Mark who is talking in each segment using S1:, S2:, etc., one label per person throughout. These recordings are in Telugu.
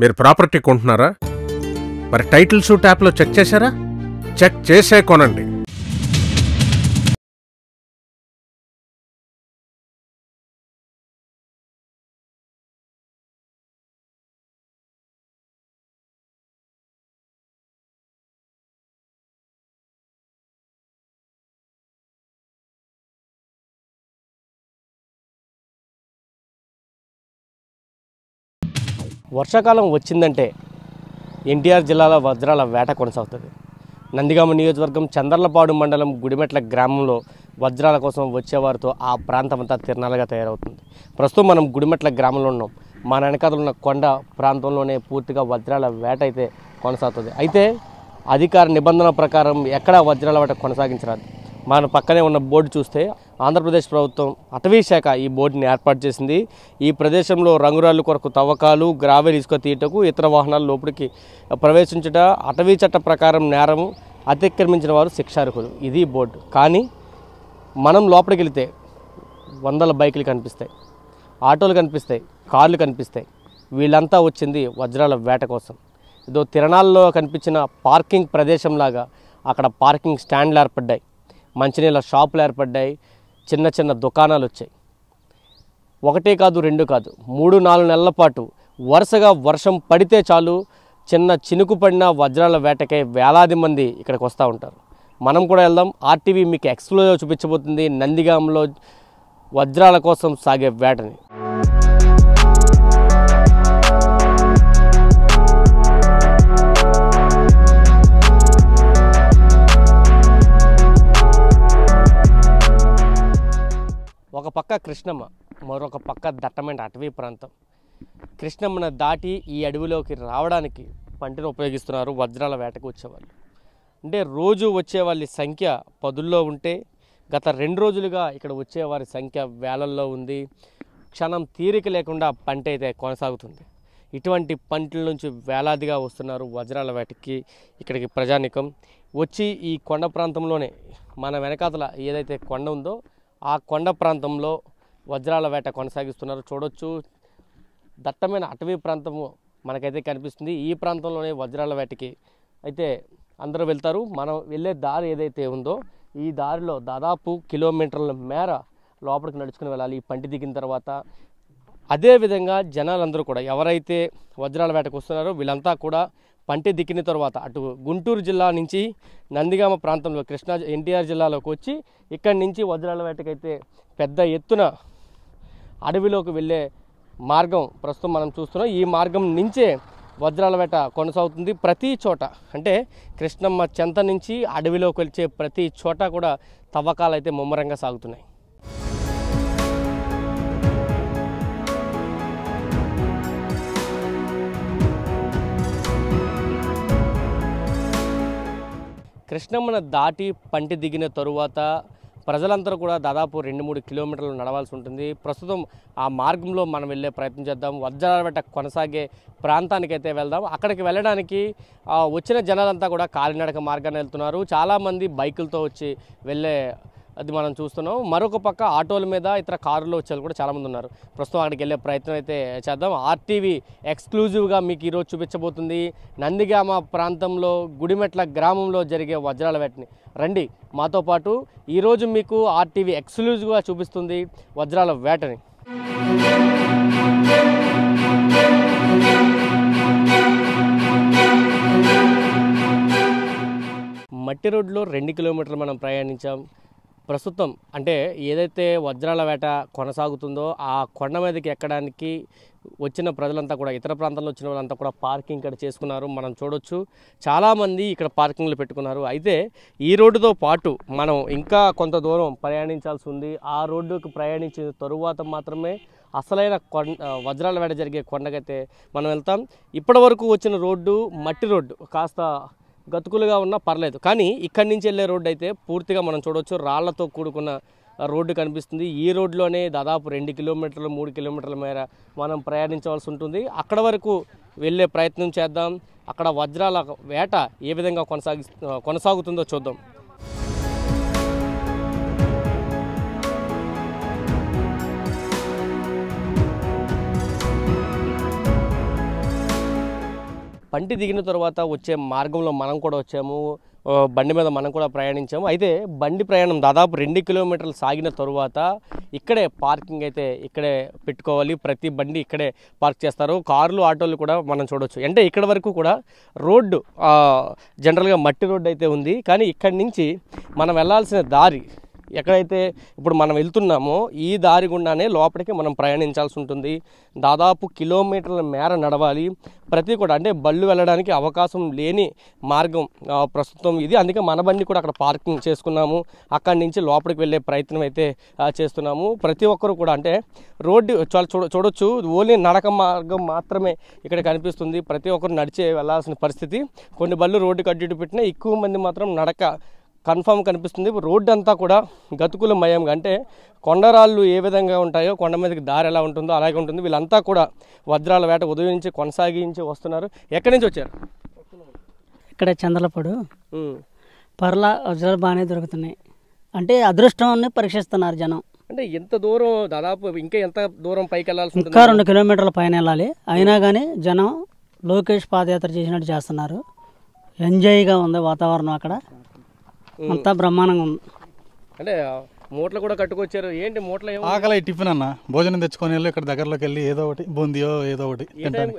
S1: మీరు ప్రాపర్టీ కొంటున్నారా మరి టైటిల్స్ ట్యాప్లో చెక్ చేశారా చెక్
S2: చేసే కొనండి
S3: వర్షాకాలం వచ్చిందంటే ఎన్టీఆర్ జిల్లాలో వజ్రాల వేట కొనసాగుతుంది నందిగామ నియోజకవర్గం చంద్రలపాడు మండలం గుడిమెట్ల గ్రామంలో వజ్రాల కోసం వచ్చేవారితో ఆ ప్రాంతం అంతా తిరణాలుగా తయారవుతుంది ప్రస్తుతం మనం గుడిమెట్ల గ్రామంలో ఉన్నాం మా వెనకాతలు ఉన్న కొండ ప్రాంతంలోనే పూర్తిగా వజ్రాల వేట అయితే కొనసాగుతుంది అయితే అధికార నిబంధన ప్రకారం ఎక్కడా వజ్రాల వేట కొనసాగించరాదు మన పక్కనే ఉన్న బోర్డు చూస్తే ఆంధ్రప్రదేశ్ ప్రభుత్వం అటవీ శాఖ ఈ బోర్డుని ఏర్పాటు చేసింది ఈ ప్రదేశంలో రంగురాళ్ళు కొరకు తవ్వకాలు గ్రావెల్ ఇసుక తీయటకు ఇతర వాహనాలు లోపలికి ప్రవేశించుట అటవీ చట్ట ప్రకారం నేరం అతిక్రమించిన వారు శిక్షార్హులు ఇది బోర్డు కానీ మనం లోపలికి వెళితే వందల బైకులు కనిపిస్తాయి ఆటోలు కనిపిస్తాయి కార్లు కనిపిస్తాయి వీళ్ళంతా వచ్చింది వజ్రాల వేట కోసం ఏదో తిరణాల్లో కనిపించిన పార్కింగ్ ప్రదేశంలాగా అక్కడ పార్కింగ్ స్టాండ్లు ఏర్పడ్డాయి మంచినీళ్ళ షాపులు ఏర్పడ్డాయి చిన్న చిన్న దుకాణాలు వచ్చాయి ఒకటే కాదు రెండు కాదు మూడు నాలుగు నెలల పాటు వరుసగా వర్షం పడితే చాలు చిన్న చినుకు పడిన వజ్రాల వేటకై వేలాది మంది ఇక్కడికి వస్తూ ఉంటారు మనం కూడా వెళ్దాం ఆర్టీవీ మీకు ఎక్స్ప్లో చూపించబోతుంది నందిగాంలో వజ్రాల కోసం సాగే వేటని ఒక పక్క కృష్ణమ్మ మరొక పక్క దట్టమైన అటవీ ప్రాంతం కృష్ణమ్మను దాటి ఈ అడవిలోకి రావడానికి పంటను ఉపయోగిస్తున్నారు వజ్రాల వేటకు వచ్చేవాళ్ళు అంటే రోజు వచ్చేవాళ్ళ సంఖ్య పదుల్లో ఉంటే గత రెండు రోజులుగా ఇక్కడ వచ్చేవారి సంఖ్య వేలల్లో ఉంది క్షణం తీరిక లేకుండా పంట అయితే కొనసాగుతుంది ఇటువంటి పంటల నుంచి వేలాదిగా వస్తున్నారు వజ్రాల వేటకి ఇక్కడికి ప్రజానికం వచ్చి ఈ కొండ ప్రాంతంలోనే మన వెనకాతల ఏదైతే కొండ ఉందో ఆ కొండ ప్రాంతంలో వజ్రాల వేట కొనసాగిస్తున్నారు చూడొచ్చు దట్టమైన అటవీ ప్రాంతము మనకైతే కనిపిస్తుంది ఈ ప్రాంతంలోనే వజ్రాల వేటకి అయితే అందరూ వెళ్తారు మనం వెళ్ళే దారి ఏదైతే ఉందో ఈ దారిలో దాదాపు కిలోమీటర్ల మేర లోపలికి నడుచుకుని వెళ్ళాలి ఈ పంటి దిగిన తర్వాత అదేవిధంగా జనాలందరూ కూడా ఎవరైతే వజ్రాల వేటకు వస్తున్నారో వీళ్ళంతా కూడా పంట దిక్కిన తర్వాత అటు గుంటూరు జిల్లా నుంచి నందిగామ ప్రాంతంలో కృష్ణా ఎన్టీఆర్ జిల్లాలోకి వచ్చి ఇక్కడి నుంచి వజ్రాల వేటకైతే పెద్ద ఎత్తున అడవిలోకి వెళ్ళే మార్గం ప్రస్తుతం మనం చూస్తున్నాం ఈ మార్గం నుంచే వజ్రాల వేట కొనసాగుతుంది ప్రతి చోట అంటే కృష్ణమ్మ చెంత నుంచి అడవిలోకి వచ్చే ప్రతి చోట కూడా తవ్వకాలు అయితే ముమ్మరంగా సాగుతున్నాయి కృష్ణమ్మను దాటి పంటి దిగిన తరువాత ప్రజలందరూ కూడా దాదాపు రెండు మూడు కిలోమీటర్లు నడవాల్సి ఉంటుంది ప్రస్తుతం ఆ మార్గంలో మనం వెళ్ళే ప్రయత్నం చేద్దాం వజ్రాలబెట్ట కొనసాగే ప్రాంతానికైతే వెళ్దాం అక్కడికి వెళ్ళడానికి వచ్చిన జనాలంతా కూడా కాలినడక మార్గాన్ని వెళ్తున్నారు చాలామంది బైకులతో వచ్చి వెళ్ళే అది మనం చూస్తున్నాం మరొక పక్క ఆటోల మీద ఇతర కారులో వచ్చేవాళ్ళు కూడా చాలామంది ఉన్నారు ప్రస్తుతం అక్కడికి వెళ్ళే ప్రయత్నం అయితే చేద్దాం ఆర్టీవీ ఎక్స్క్లూజివ్గా మీకు ఈరోజు చూపించబోతుంది నందిగామ ప్రాంతంలో గుడిమెట్ల గ్రామంలో జరిగే వజ్రాల వేటని రండి మాతో పాటు ఈరోజు మీకు ఆర్టీవీ ఎక్స్క్లూజివ్గా చూపిస్తుంది వజ్రాల వేటని మట్టి రోడ్లో రెండు కిలోమీటర్లు మనం ప్రయాణించాం ప్రస్తుతం అంటే ఏదైతే వజ్రాల వేట కొనసాగుతుందో ఆ కొండ మీదకి ఎక్కడానికి వచ్చిన ప్రజలంతా కూడా ఇతర ప్రాంతంలో వచ్చిన వాళ్ళంతా కూడా పార్కింగ్ ఇక్కడ చేసుకున్నారు మనం చూడొచ్చు చాలామంది ఇక్కడ పార్కింగ్లు పెట్టుకున్నారు అయితే ఈ రోడ్డుతో పాటు మనం ఇంకా కొంత దూరం ప్రయాణించాల్సి ఉంది ఆ రోడ్డుకు ప్రయాణించిన తరువాత మాత్రమే అసలైన కొండ వజ్రాల వేట జరిగే కొండకైతే మనం వెళ్తాం ఇప్పటి వరకు వచ్చిన రోడ్డు మట్టి రోడ్డు కాస్త గతుకులుగా ఉన్నా పర్లేదు కానీ ఇక్కడి నుంచి వెళ్ళే రోడ్డు అయితే పూర్తిగా మనం చూడవచ్చు రాళ్లతో కూడుకున్న రోడ్డు కనిపిస్తుంది ఈ రోడ్లోనే దాదాపు రెండు కిలోమీటర్లు మూడు కిలోమీటర్ల మేర మనం ప్రయాణించవలసి ఉంటుంది అక్కడ వరకు వెళ్ళే ప్రయత్నం చేద్దాం అక్కడ వజ్రాల వేట ఏ విధంగా కొనసాగి కొనసాగుతుందో చూద్దాం పంటి దిగిన తర్వాత వచ్చే మార్గంలో మనం కూడా వచ్చాము బండి మీద మనం కూడా ప్రయాణించాము అయితే బండి ప్రయాణం దాదాపు రెండు కిలోమీటర్లు సాగిన తరువాత ఇక్కడే పార్కింగ్ అయితే ఇక్కడే పెట్టుకోవాలి ప్రతి బండి ఇక్కడే పార్క్ చేస్తారు కార్లు ఆటోలు కూడా మనం చూడవచ్చు అంటే ఇక్కడ వరకు కూడా రోడ్డు జనరల్గా మట్టి రోడ్డు అయితే ఉంది కానీ ఇక్కడి నుంచి మనం వెళ్ళాల్సిన దారి ఎక్కడైతే ఇప్పుడు మనం వెళ్తున్నామో ఈ దారి గుండానే లోపలికి మనం ప్రయాణించాల్సి ఉంటుంది దాదాపు కిలోమీటర్ల మేర నడవాలి ప్రతి కూడా అంటే బళ్ళు వెళ్ళడానికి అవకాశం లేని మార్గం ప్రస్తుతం ఇది అందుకే మన బండి కూడా అక్కడ పార్కింగ్ చేసుకున్నాము అక్కడి నుంచి లోపలికి వెళ్ళే ప్రయత్నం అయితే చేస్తున్నాము ప్రతి ఒక్కరు కూడా అంటే రోడ్డు చూడొచ్చు ఓన్లీ నడక మార్గం మాత్రమే ఇక్కడ కనిపిస్తుంది ప్రతి ఒక్కరు నడిచే వెళ్ళాల్సిన పరిస్థితి కొన్ని బళ్ళు రోడ్డు కడ్డు పెట్టినా ఎక్కువ మంది మాత్రం నడక కన్ఫామ్ కనిపిస్తుంది రోడ్డు అంతా కూడా గతుకుల మయంగా అంటే కొండరాళ్ళు ఏ విధంగా ఉంటాయో కొండ మీదకి దారి ఎలా ఉంటుందో అలాగే ఉంటుంది వీళ్ళంతా కూడా వజ్రాల వేట ఉదయం నుంచి కొనసాగించి వస్తున్నారు ఎక్కడి నుంచి వచ్చారు
S4: ఇక్కడ చందలపడు పర్ల వజ్రాలు బాగానే దొరుకుతున్నాయి అంటే అదృష్టం పరీక్షిస్తున్నారు జనం
S3: అంటే ఎంత దూరం దాదాపు ఇంకా ఎంత దూరం పైకి వెళ్ళాల్సి ఇంకా రెండు
S4: కిలోమీటర్ల పైన వెళ్ళాలి అయినా కానీ జనం లోకేష్ పాదయాత్ర చేసినట్టు చేస్తున్నారు ఎంజాయ్గా ఉంది వాతావరణం అక్కడ
S3: అంతా బ్రహ్మాండంగా ఉంది అంటే మూటలు కూడా కట్టుకొచ్చారు ఏంటి మూటలు ఏమో- ఆకలి
S1: టిఫిన్ అన్న భోజనం తెచ్చుకొని వెళ్ళి ఇక్కడ దగ్గరలోకి వెళ్ళి ఏదో ఒకటి బూందియో ఏదో ఒకటి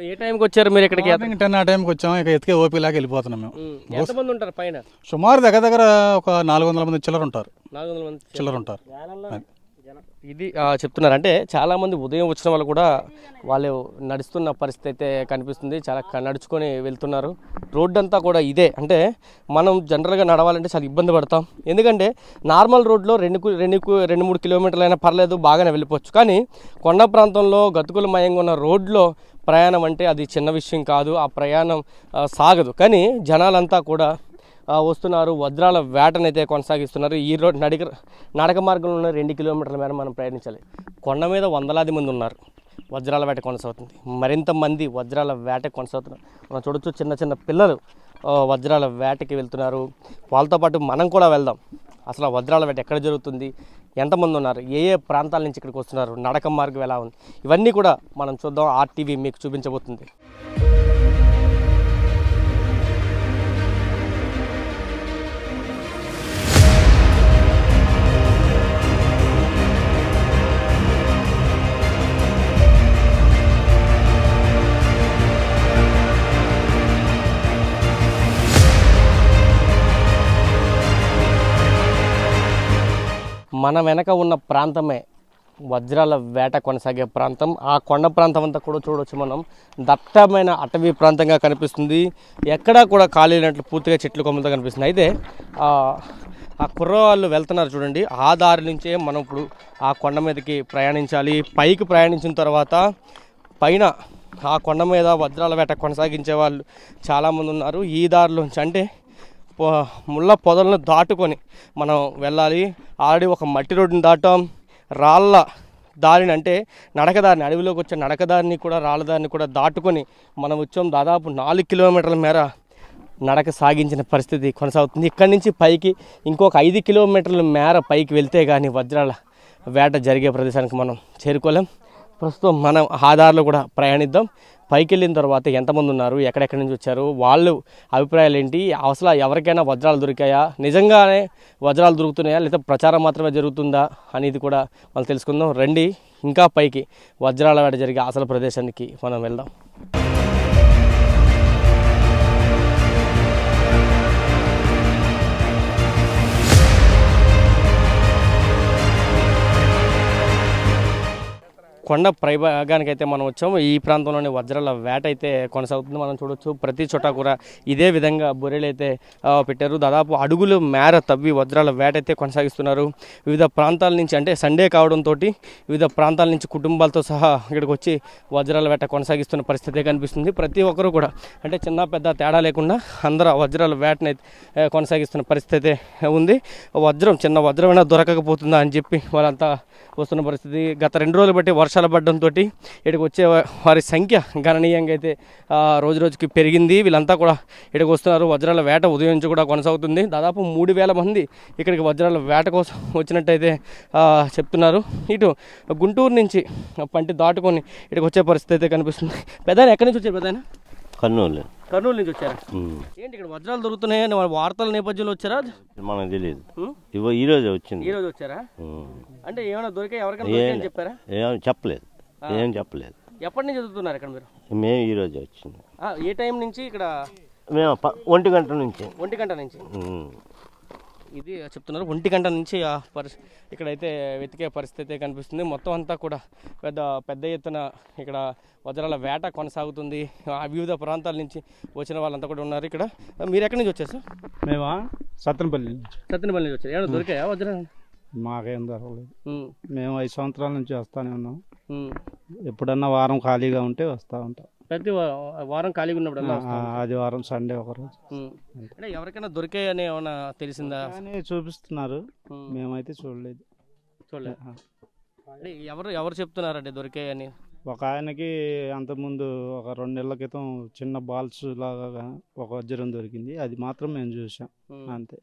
S1: ఏ టైంకి వచ్చారు మీరు ఇక్కడికి టెన్ ఆ టైంకి వచ్చాము ఇక ఎత్తికే ఓపీ లాగా వెళ్ళిపోతున్నాం మేము ఉంటారు పైన సుమారు దగ్గర దగ్గర ఒక నాలుగు వందల మంది చిల్లర ఉంటారు నాలుగు వందల మంది చిల్లర ఉంటారు
S3: ఇది చెప్తున్నారు అంటే చాలామంది ఉదయం వచ్చిన వాళ్ళు కూడా వాళ్ళు నడుస్తున్న పరిస్థితి అయితే కనిపిస్తుంది చాలా నడుచుకొని వెళ్తున్నారు రోడ్డు అంతా కూడా ఇదే అంటే మనం జనరల్గా నడవాలంటే చాలా ఇబ్బంది పడతాం ఎందుకంటే నార్మల్ రోడ్లో రెండు రెండు రెండు మూడు కిలోమీటర్లు అయినా పర్లేదు బాగానే వెళ్ళిపోవచ్చు కానీ కొండ ప్రాంతంలో మయంగా ఉన్న రోడ్లో ప్రయాణం అంటే అది చిన్న విషయం కాదు ఆ ప్రయాణం సాగదు కానీ జనాలంతా కూడా వస్తున్నారు వజ్రాల వేటనైతే కొనసాగిస్తున్నారు ఈ రోడ్ నడిక నడక మార్గంలో ఉన్న రెండు కిలోమీటర్ల మేర మనం ప్రయాణించాలి కొండ మీద వందలాది మంది ఉన్నారు వజ్రాల వేట కొనసాగుతుంది మరింత మంది వజ్రాల వేట కొనసాగుతున్నారు మనం చూడొచ్చు చిన్న చిన్న పిల్లలు వజ్రాల వేటకి వెళ్తున్నారు వాళ్ళతో పాటు మనం కూడా వెళ్దాం అసలు వజ్రాల వేట ఎక్కడ జరుగుతుంది ఎంతమంది ఉన్నారు ఏ ఏ ప్రాంతాల నుంచి ఇక్కడికి వస్తున్నారు నడక మార్గం ఎలా ఉంది ఇవన్నీ కూడా మనం చూద్దాం ఆర్టీవీ మీకు చూపించబోతుంది మన వెనక ఉన్న ప్రాంతమే వజ్రాల వేట కొనసాగే ప్రాంతం ఆ కొండ ప్రాంతం అంతా కూడా చూడవచ్చు మనం దట్టమైన అటవీ ప్రాంతంగా కనిపిస్తుంది ఎక్కడా కూడా ఖాళీ లేనట్లు పూర్తిగా చెట్లు కొమ్మలతో కనిపిస్తుంది అయితే ఆ కుర్రవాళ్ళు వెళ్తున్నారు చూడండి ఆ దారి నుంచే మనం ఇప్పుడు ఆ కొండ మీదకి ప్రయాణించాలి పైకి ప్రయాణించిన తర్వాత పైన ఆ కొండ మీద వజ్రాల వేట కొనసాగించే వాళ్ళు చాలామంది ఉన్నారు ఈ దారిలోంచి అంటే ముళ్ళ పొదలను దాటుకొని మనం వెళ్ళాలి ఆల్రెడీ ఒక మట్టి రోడ్డుని దాటాం రాళ్ళ దారిని అంటే నడకదారిని అడవిలోకి వచ్చే నడకదారిని కూడా రాళ్ళదారిని కూడా దాటుకొని మనం వచ్చాం దాదాపు నాలుగు కిలోమీటర్ల మేర నడక సాగించిన పరిస్థితి కొనసాగుతుంది ఇక్కడి నుంచి పైకి ఇంకొక ఐదు కిలోమీటర్ల మేర పైకి వెళ్తే కానీ వజ్రాల వేట జరిగే ప్రదేశానికి మనం చేరుకోలేం ప్రస్తుతం మనం ఆధార్లో కూడా ప్రయాణిద్దాం పైకి వెళ్ళిన తర్వాత ఎంతమంది ఉన్నారు ఎక్కడెక్కడి నుంచి వచ్చారు వాళ్ళు అభిప్రాయాలు ఏంటి అసలు ఎవరికైనా వజ్రాలు దొరికాయా నిజంగానే వజ్రాలు దొరుకుతున్నాయా లేదా ప్రచారం మాత్రమే జరుగుతుందా అనేది కూడా మనం తెలుసుకుందాం రండి ఇంకా పైకి వజ్రాల వేట జరిగే అసలు ప్రదేశానికి మనం వెళ్దాం కొండ అయితే మనం వచ్చాము ఈ ప్రాంతంలోని వజ్రాల వేట అయితే కొనసాగుతుంది మనం చూడవచ్చు ప్రతి చోట కూడా ఇదే విధంగా బొరెలు అయితే పెట్టారు దాదాపు అడుగులు మేర తవ్వి వజ్రాల వేట అయితే కొనసాగిస్తున్నారు వివిధ ప్రాంతాల నుంచి అంటే సండే కావడంతో వివిధ ప్రాంతాల నుంచి కుటుంబాలతో సహా ఇక్కడికి వచ్చి వజ్రాల వేట కొనసాగిస్తున్న పరిస్థితి కనిపిస్తుంది ప్రతి ఒక్కరూ కూడా అంటే చిన్న పెద్ద తేడా లేకుండా అందరూ వజ్రాల వేటనైతే కొనసాగిస్తున్న పరిస్థితి ఉంది వజ్రం చిన్న వజ్రమైనా దొరకకపోతుందా అని చెప్పి వాళ్ళంతా వస్తున్న పరిస్థితి గత రెండు రోజులు బట్టి వర్షం వర్షాలు పడ్డంతో ఇక్కడికి వచ్చే వారి సంఖ్య గణనీయంగా అయితే రోజు రోజుకి పెరిగింది వీళ్ళంతా కూడా ఇక్కడికి వస్తున్నారు వజ్రాల వేట ఉదయం నుంచి కూడా కొనసాగుతుంది దాదాపు మూడు వేల మంది ఇక్కడికి వజ్రాల వేట కోసం వచ్చినట్టయితే చెప్తున్నారు ఇటు గుంటూరు నుంచి పంటి దాటుకొని ఇక్కడికి వచ్చే పరిస్థితి అయితే కనిపిస్తుంది పెద్దాయన ఎక్కడి నుంచి వచ్చారు పెద్దాయన కర్నూలు కర్నూలు నుంచి వచ్చారా ఏంటి ఇక్కడ వజ్రాలు దొరుకుతున్నాయని వార్తల నేపథ్యంలో వచ్చారా
S5: మనకు తెలియదు ఇవ్వ ఈ రోజు వచ్చింది ఈ
S3: రోజు వచ్చారా అంటే ఏమైనా దొరికే ఎవరికైనా చెప్పారా
S5: ఏమైనా చెప్పలేదు ఏం చెప్పలేదు
S3: ఎప్పటి నుంచి చదువుతున్నారు ఇక్కడ మీరు
S5: మేము ఈ రోజే వచ్చింది
S3: ఏ టైం నుంచి ఇక్కడ
S5: మేము ఒంటి గంట నుంచి
S3: ఒంటి గంట నుంచి ఇది చెప్తున్నారు ఒంటి గంట నుంచి ఆ ఇక్కడైతే వెతికే పరిస్థితి కనిపిస్తుంది మొత్తం అంతా కూడా పెద్ద పెద్ద ఎత్తున ఇక్కడ వజ్రాల వేట కొనసాగుతుంది ఆ వివిధ ప్రాంతాల నుంచి వచ్చిన వాళ్ళంతా కూడా ఉన్నారు ఇక్కడ మీరు ఎక్కడి నుంచి వచ్చారు మేమా సత్తనపల్లి నుంచి సత్తనపల్లి నుంచి వచ్చారు ఏమైనా దొరికాయా వజ్రాలు
S5: మాకేం దొరకలేదు మేము ఐదు సంవత్సరాల నుంచి వస్తానే ఉన్నాం ఎప్పుడన్నా వారం ఖాళీగా ఉంటే వస్తూ ఉంటాం
S3: ప్రతి వారం ఖాళీగా ఉన్నప్పుడు
S5: ఆదివారం సండే రోజు
S3: అంటే ఎవరికైనా దొరికాయి అని ఏమైనా తెలిసిందా చూపిస్తున్నారు మేమైతే చూడలేదు చూడలేదు ఎవరు ఎవరు ఎవరు చెప్తున్నారండి దొరికాయని
S5: ఒక ఆయనకి అంతకుముందు ఒక రెండు నెలల క్రితం చిన్న బాల్స్ లాగా ఒక వజ్రం దొరికింది అది మాత్రం మేము చూసాం అంతే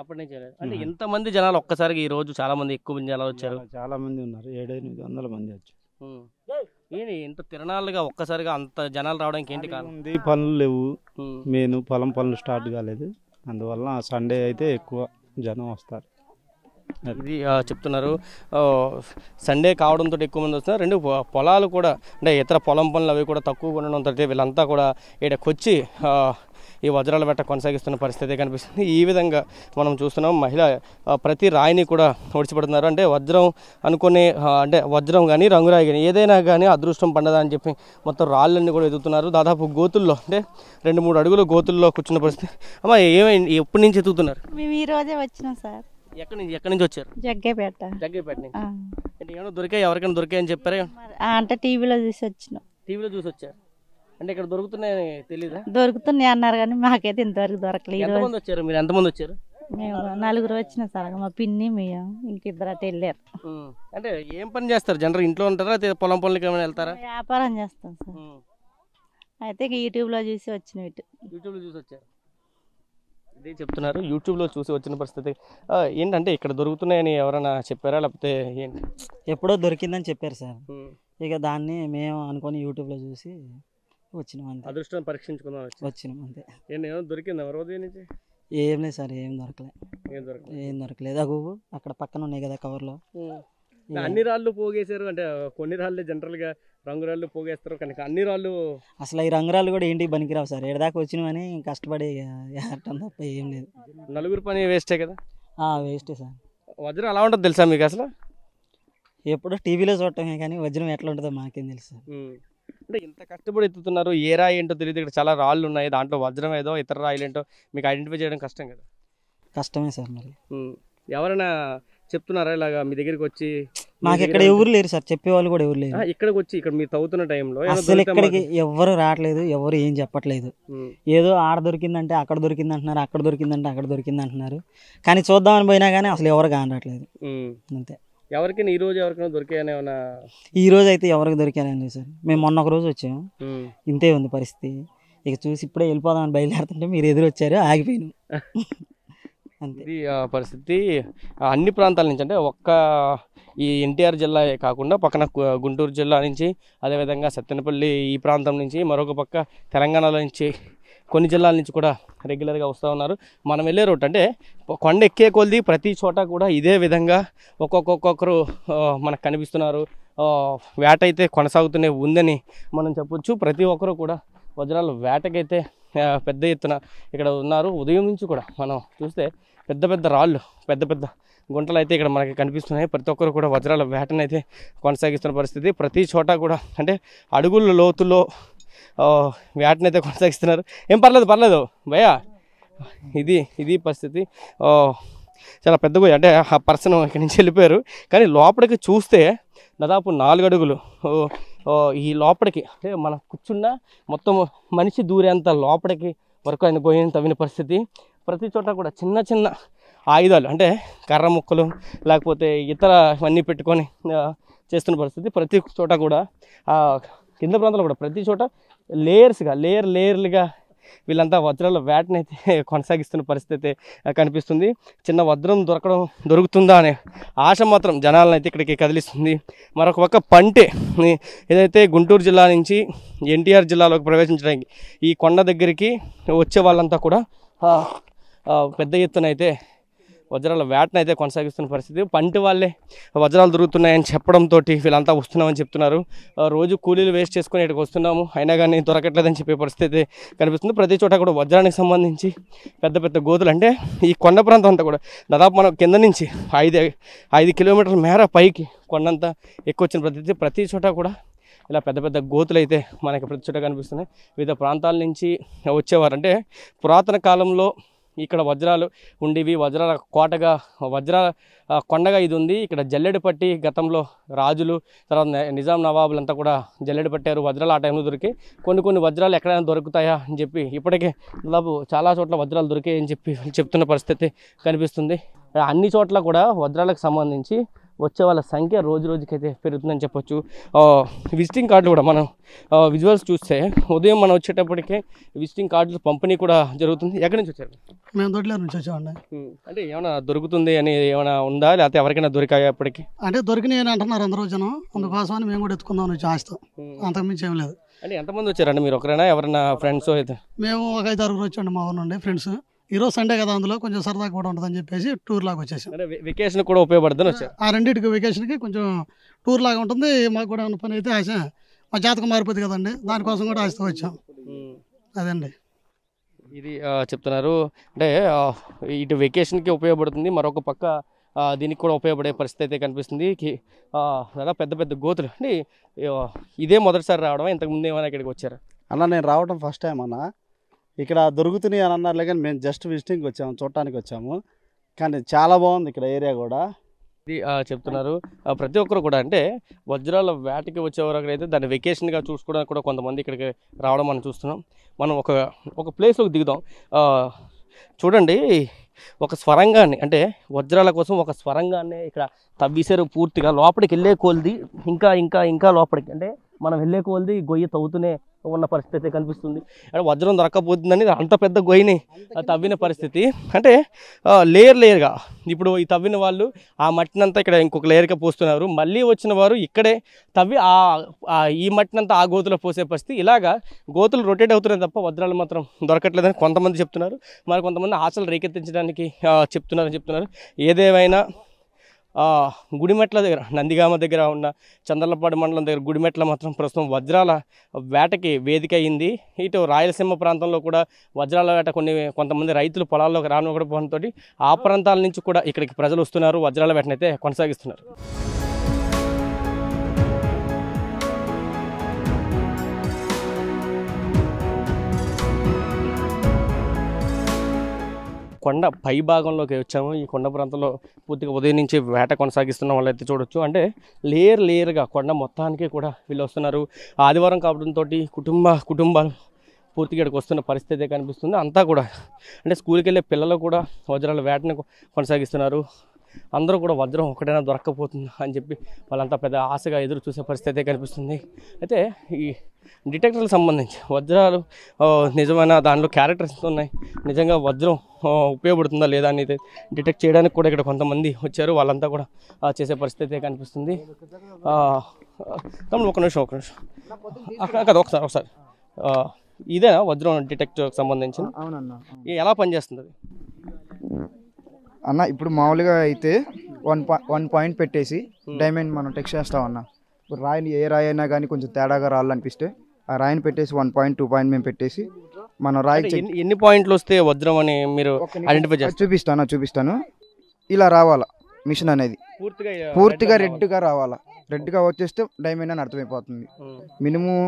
S3: అప్పటి నుంచి అంటే ఎంతమంది జనాలు ఒక్కసారి ఈ రోజు చాలా మంది ఎక్కువ మంది జనాలు వచ్చారు చాలా మంది ఉన్నారు ఏడెనిమిది వందల మంది వచ్చారు ఏంటి ఇంత తిరణాలుగా ఒక్కసారిగా అంత జనాలు రావడానికి ఏంటి కాదు ఉంది పనులు
S5: లేవు నేను పొలం పనులు స్టార్ట్ కాలేదు అందువల్ల సండే అయితే ఎక్కువ జనం వస్తారు
S3: ఇది చెప్తున్నారు సండే కావడంతో ఎక్కువ మంది వస్తున్నారు రెండు పొలాలు కూడా అంటే ఇతర పొలం పనులు అవి కూడా తక్కువగా తర్వాత వీళ్ళంతా కూడా ఇక్కడికి వచ్చి ఈ వజ్రాల వేట కొనసాగిస్తున్న పరిస్థితి కనిపిస్తుంది ఈ విధంగా మనం చూస్తున్నాం మహిళ ప్రతి రాయిని కూడా ఒడిచిపెడుతున్నారు అంటే వజ్రం అనుకునే అంటే వజ్రం కానీ రంగురాయి కానీ ఏదైనా కానీ అదృష్టం పండదా అని చెప్పి మొత్తం రాళ్ళన్నీ కూడా ఎదుగుతున్నారు దాదాపు గోతుల్లో అంటే రెండు మూడు అడుగులు గోతుల్లో కూర్చున్న పరిస్థితి అమ్మ ఏమైంది ఎప్పటి నుంచి ఎదుగుతున్నారు మేము ఈ రోజే వచ్చినాం సార్ ఎక్కడి నుంచి ఎక్కడి నుంచి వచ్చారు జగ్గేపేట జగ్గేపేట నుంచి ఏమైనా దొరికాయి ఎవరికైనా దొరికాయని చెప్పారా అంటే టీవీలో చూసి వచ్చినాం టీవీలో చూసి వచ్చారు అంటే ఇక్కడ దొరుకుతున్నాయి తెలీదా
S4: దొరుకుతున్నాయి అన్నారు కానీ మాకైతే ఇంతవరకు దొరకలేదు
S3: వచ్చారు మీరు ఎంతమంది వచ్చారు
S4: మేము నలుగురు వచ్చిన సార్ మా పిన్ని మేము ఇంకిద్దరు అటు వెళ్ళారు
S3: అంటే ఏం పని చేస్తారు జనరల్ ఇంట్లో ఉంటారా పొలం పనులకి ఏమైనా వెళ్తారా వ్యాపారం చేస్తాం సార్ అయితే యూట్యూబ్లో చూసి వచ్చిన యూట్యూబ్లో చూసి వచ్చారు ఇదే చెప్తున్నారు యూట్యూబ్లో చూసి వచ్చిన పరిస్థితి ఏంటంటే ఇక్కడ దొరుకుతున్నాయని ఎవరైనా చెప్పారా లేకపోతే ఏంటి ఎప్పుడో దొరికిందని
S4: చెప్పారు సార్ ఇక దాన్ని మేము అనుకొని యూట్యూబ్లో చూసి అదృష్టం నుంచి ఏం లేదు సార్ ఏం ఏం ఏం దొరకలేదు అక్కడ పక్కన ఉన్నాయి కదా కవర్లో
S3: అన్ని రాళ్ళు పోగేశారు అంటే కొన్ని రాళ్ళు జనరల్గా రంగురాళ్ళు పోగేస్తారు కనుక అన్ని రాళ్ళు
S4: అసలు ఈ రంగురాళ్ళు కూడా ఏంటి పనికిరావు సార్ ఎడదాకా వచ్చినవని కష్టపడి తప్ప ఏం లేదు
S3: నలుగురు పని వేస్టే కదా వేస్టే సార్ వజ్రం అలా ఉంటుంది తెలుసా మీకు అసలు ఎప్పుడో టీవీలో
S4: చూడటమే కానీ వజ్రం ఎట్లా ఉంటుందో మాకేం తెలుసు
S3: అంటే ఇంత కష్టపడి ఎత్తుతున్నారు ఏ రాయి ఏంటో తెలియదు ఇక్కడ చాలా రాళ్ళు ఉన్నాయి దాంట్లో వజ్రం ఏదో ఇతర రాయిలు ఏంటో మీకు ఐడెంటిఫై చేయడం కష్టం కదా కష్టమే సార్ మరి ఎవరైనా చెప్తున్నారా ఇలాగా మీ దగ్గరికి వచ్చి మాకు ఇక్కడ ఎవరు
S4: లేరు సార్ చెప్పేవాళ్ళు కూడా ఎవరు లేరు
S3: ఇక్కడికి వచ్చి ఇక్కడ మీరు తవ్వుతున్న టైంలో అసలు ఇక్కడికి
S4: ఎవరు రావట్లేదు ఎవరు ఏం చెప్పట్లేదు ఏదో ఆడ దొరికిందంటే అక్కడ దొరికింది అంటున్నారు అక్కడ దొరికిందంటే అక్కడ దొరికింది అంటున్నారు కానీ చూద్దామని పోయినా కానీ అసలు ఎవరు కానట్లేదు అంతే
S3: ఎవరికైనా ఈ రోజు ఎవరికైనా దొరికాయని ఏమైనా
S4: ఈ రోజు అయితే ఎవరికి దొరికానండి సార్ మేము మొన్న ఒక రోజు వచ్చాము ఇంతే ఉంది పరిస్థితి ఇక చూసి ఇప్పుడే వెళ్ళిపోదామని బయలుదేరుతుంటే మీరు ఎదురు వచ్చారు ఆగిపోయాను
S3: ఇది పరిస్థితి అన్ని ప్రాంతాల నుంచి అంటే ఒక్క ఈ ఎన్టీఆర్ జిల్లా కాకుండా పక్కన గుంటూరు జిల్లా నుంచి అదేవిధంగా సత్తెనపల్లి ఈ ప్రాంతం నుంచి మరొక పక్క తెలంగాణలో నుంచి కొన్ని జిల్లాల నుంచి కూడా రెగ్యులర్గా వస్తూ ఉన్నారు మనం వెళ్ళే రోడ్ అంటే కొండ ఎక్కే కొలిది ప్రతి చోట కూడా ఇదే విధంగా ఒక్కొక్కొక్కరు మనకు కనిపిస్తున్నారు వేట అయితే కొనసాగుతూనే ఉందని మనం చెప్పొచ్చు ప్రతి ఒక్కరు కూడా వజ్రాలు వేటకైతే పెద్ద ఎత్తున ఇక్కడ ఉన్నారు ఉదయం నుంచి కూడా మనం చూస్తే పెద్ద పెద్ద రాళ్ళు పెద్ద పెద్ద గుంటలు అయితే ఇక్కడ మనకి కనిపిస్తున్నాయి ప్రతి ఒక్కరు కూడా వజ్రాల వేటనైతే కొనసాగిస్తున్న పరిస్థితి ప్రతి చోట కూడా అంటే అడుగుల లోతులో వేటనైతే అయితే కొనసాగిస్తున్నారు ఏం పర్లేదు పర్లేదు భయ ఇది ఇది పరిస్థితి చాలా పెద్దగా అంటే ఆ పర్సన్ ఇక్కడి నుంచి వెళ్ళిపోయారు కానీ లోపలికి చూస్తే దాదాపు నాలుగు అడుగులు ఈ లోపలికి అంటే మనం కూర్చున్న మొత్తం మనిషి దూరేంత లోపలికి వరకు ఆయన గోయని తవ్విన పరిస్థితి ప్రతి చోట కూడా చిన్న చిన్న ఆయుధాలు అంటే కర్ర ముక్కలు లేకపోతే ఇతర ఇవన్నీ పెట్టుకొని చేస్తున్న పరిస్థితి ప్రతి చోట కూడా కింద ప్రాంతంలో కూడా ప్రతి చోట లేయర్స్గా లేయర్ లేయర్లుగా వీళ్ళంతా వజ్రాల వేటని అయితే కొనసాగిస్తున్న పరిస్థితి అయితే కనిపిస్తుంది చిన్న వజ్రం దొరకడం దొరుకుతుందా అనే ఆశ మాత్రం జనాలను అయితే ఇక్కడికి కదిలిస్తుంది మరొక పక్క పంటే ఏదైతే గుంటూరు జిల్లా నుంచి ఎన్టీఆర్ జిల్లాలోకి ప్రవేశించడానికి ఈ కొండ దగ్గరికి వచ్చే వాళ్ళంతా కూడా పెద్ద ఎత్తున అయితే వజ్రాల వేటను అయితే కొనసాగిస్తున్న పరిస్థితి పంట వాళ్ళే వజ్రాలు దొరుకుతున్నాయని చెప్పడంతో వీళ్ళంతా వస్తున్నామని చెప్తున్నారు రోజు కూలీలు వేస్ట్ చేసుకుని ఇక్కడికి వస్తున్నాము అయినా కానీ దొరకట్లేదని చెప్పే పరిస్థితి కనిపిస్తుంది ప్రతి చోట కూడా వజ్రానికి సంబంధించి పెద్ద పెద్ద గోతులు అంటే ఈ కొండ ప్రాంతం అంతా కూడా దాదాపు మనం కింద నుంచి ఐదు ఐదు కిలోమీటర్ల మేర పైకి కొండంతా ఎక్కువ వచ్చిన ప్రతి ప్రతి చోట కూడా ఇలా పెద్ద పెద్ద గోతులు అయితే మనకి ప్రతి చోట కనిపిస్తున్నాయి వివిధ ప్రాంతాల నుంచి వచ్చేవారు అంటే పురాతన కాలంలో ఇక్కడ వజ్రాలు ఉండేవి వజ్రాల కోటగా వజ్ర కొండగా ఇది ఉంది ఇక్కడ జల్లెడు పట్టి గతంలో రాజులు తర్వాత నిజాం నవాబులంతా కూడా జల్లెడు పట్టారు వజ్రాలు ఆ టైంలో దొరికి కొన్ని కొన్ని వజ్రాలు ఎక్కడైనా దొరుకుతాయా అని చెప్పి ఇప్పటికే దాదాపు చాలా చోట్ల వజ్రాలు దొరికాయని చెప్పి చెప్తున్న పరిస్థితి కనిపిస్తుంది అన్ని చోట్ల కూడా వజ్రాలకు సంబంధించి వచ్చే వాళ్ళ సంఖ్య రోజు రోజుకైతే పెరుగుతుందని చెప్పొచ్చు విజిటింగ్ కార్డులు కూడా మనం విజువల్స్ చూస్తే ఉదయం మనం వచ్చేటప్పటికే విజిటింగ్ కార్డులు పంపిణీ కూడా జరుగుతుంది ఎక్కడి నుంచి వచ్చారు
S1: మేము దొడ్లూరు నుంచి వచ్చామండి అంటే
S3: ఏమైనా దొరుకుతుంది అని ఏమైనా ఉందా లేకపోతే ఎవరికైనా దొరికాయి అప్పటికి
S4: అంటే దొరికినాయి అని అంటున్నారు అందరూ జనం అని మేము కూడా ఎత్తుకుందాం నుంచి ఆస్తం అంతకుమించి ఏం లేదు
S3: అంటే ఎంతమంది వచ్చారండి మీరు ఒకరైనా ఎవరైనా ఫ్రెండ్స్ అయితే
S1: మేము ఒక ఐదు ఆరుగురు వచ్చాండి మా ఊరు నుండి ఫ్రెండ్స్ ఈరోజు సండే కదా అందులో కొంచెం సరదాగా కూడా ఉంటుందని చెప్పేసి
S3: టూర్ లాగా వచ్చేసాం వెకేషన్ కూడా ఉపయోగపడుతుంది వచ్చా
S1: ఆ రెండింటికి వెకేషన్కి కొంచెం టూర్ లాగా ఉంటుంది మాకు కూడా పని అయితే ఆశ మా జాతకం మారిపోతుంది కదండి దానికోసం కూడా ఆశతో వచ్చాం hmm. అదండి
S3: ఇది చెప్తున్నారు అంటే ఇటు వెకేషన్కి ఉపయోగపడుతుంది మరొక పక్క దీనికి కూడా ఉపయోగపడే పరిస్థితి అయితే కనిపిస్తుంది అలా పెద్ద పెద్ద గోతులు అంటే ఇదే మొదటిసారి రావడం ఇంతకుముందు ఏమైనా ఇక్కడికి వచ్చారు
S5: అన్న నేను రావడం ఫస్ట్ టైం అన్న ఇక్కడ దొరుకుతున్నాయి అని అన్నారు కానీ మేము జస్ట్ విజిటింగ్ వచ్చాము చూడటానికి వచ్చాము కానీ చాలా బాగుంది ఇక్కడ ఏరియా కూడా
S3: ఇది చెప్తున్నారు ప్రతి ఒక్కరు కూడా అంటే వజ్రాల వేటకి వచ్చేవారు అయితే దాన్ని వెకేషన్గా చూసుకోవడానికి కూడా కొంతమంది ఇక్కడికి రావడం మనం చూస్తున్నాం మనం ఒక ఒక ప్లేస్లోకి దిగుదాం చూడండి ఒక స్వరంగాన్ని అంటే వజ్రాల కోసం ఒక స్వరంగాన్ని ఇక్కడ తవ్విసారు పూర్తిగా లోపలికి వెళ్ళే కోల్ది ఇంకా ఇంకా ఇంకా లోపలికి అంటే మనం వెళ్ళే కోల్ది గొయ్యి తవ్వుతూనే ఉన్న పరిస్థితి కనిపిస్తుంది అంటే వజ్రం దొరకబోతుందని అంత పెద్ద గొయ్యిని తవ్విన పరిస్థితి అంటే లేయర్ లేయర్గా ఇప్పుడు ఈ తవ్విన వాళ్ళు ఆ మట్టినంతా ఇక్కడ ఇంకొక లేయర్గా పోస్తున్నారు మళ్ళీ వచ్చిన వారు ఇక్కడే తవ్వి ఆ ఈ మట్టినంతా ఆ గోతులో పోసే పరిస్థితి ఇలాగా గోతులు రొటేట్ అవుతున్నాయి తప్ప వజ్రాలు మాత్రం దొరకట్లేదని కొంతమంది చెప్తున్నారు మరి కొంతమంది ఆశలు రేకెత్తించడానికి చెప్తున్నారని చెప్తున్నారు ఏదేమైనా గుడిమెట్ల దగ్గర నందిగామ దగ్గర ఉన్న చంద్రలపాడు మండలం దగ్గర గుడిమెట్ల మాత్రం ప్రస్తుతం వజ్రాల వేటకి వేదిక అయింది ఇటు రాయలసీమ ప్రాంతంలో కూడా వజ్రాల వేట కొన్ని కొంతమంది రైతులు పొలాల్లోకి రానుకోవడంతో ఆ ప్రాంతాల నుంచి కూడా ఇక్కడికి ప్రజలు వస్తున్నారు వజ్రాల వేటనైతే కొనసాగిస్తున్నారు కొండ పై భాగంలోకి వచ్చాము ఈ కొండ ప్రాంతంలో పూర్తిగా ఉదయం నుంచి వేట కొనసాగిస్తున్న వాళ్ళైతే చూడొచ్చు అంటే లేయర్ లేయర్గా కొండ మొత్తానికి కూడా వీళ్ళు వస్తున్నారు ఆదివారం కావడంతో కుటుంబ కుటుంబాలు పూర్తిగా ఇక్కడికి వస్తున్న పరిస్థితి కనిపిస్తుంది అంతా కూడా అంటే స్కూల్కి వెళ్ళే పిల్లలు కూడా వజ్రాల వేటను కొనసాగిస్తున్నారు అందరూ కూడా వజ్రం ఒకటైనా దొరక్కపోతుందా అని చెప్పి వాళ్ళంతా పెద్ద ఆశగా ఎదురు చూసే పరిస్థితి కనిపిస్తుంది అయితే ఈ డిటెక్టర్లకు సంబంధించి వజ్రాలు నిజమైన దానిలో క్యారెక్టర్స్ ఉన్నాయి నిజంగా వజ్రం ఉపయోగపడుతుందా లేదా అనేది డిటెక్ట్ చేయడానికి కూడా ఇక్కడ కొంతమంది వచ్చారు వాళ్ళంతా కూడా చేసే పరిస్థితి కనిపిస్తుంది తమ్ముడు ఒక నిమిషం ఒక నిమిషం కదా ఒకసారి ఒకసారి ఇదేనా వజ్రం డిటెక్టర్కి సంబంధించిన ఎలా పనిచేస్తుంది అది
S2: అన్న ఇప్పుడు మామూలుగా అయితే వన్ వన్ పాయింట్ పెట్టేసి డైమండ్ hmm. మనం టెక్స్ట్ చేస్తాం అన్న ఇప్పుడు రాయిని ఏ రాయి అయినా కానీ కొంచెం తేడాగా రాళ్ళనిపిస్తే ఆ రాయిని పెట్టేసి వన్ పాయింట్ టూ పాయింట్ మేము పెట్టేసి మన రాయి
S3: ఎన్ని పాయింట్లు వస్తే వజ్రం అని మీరు
S2: చూపిస్తాను చూపిస్తాను ఇలా రావాలా మిషన్ అనేది పూర్తిగా పూర్తిగా రెడ్గా రావాలా రెడ్గా వచ్చేస్తే డైమండ్ అని అర్థమైపోతుంది hmm. మినిమం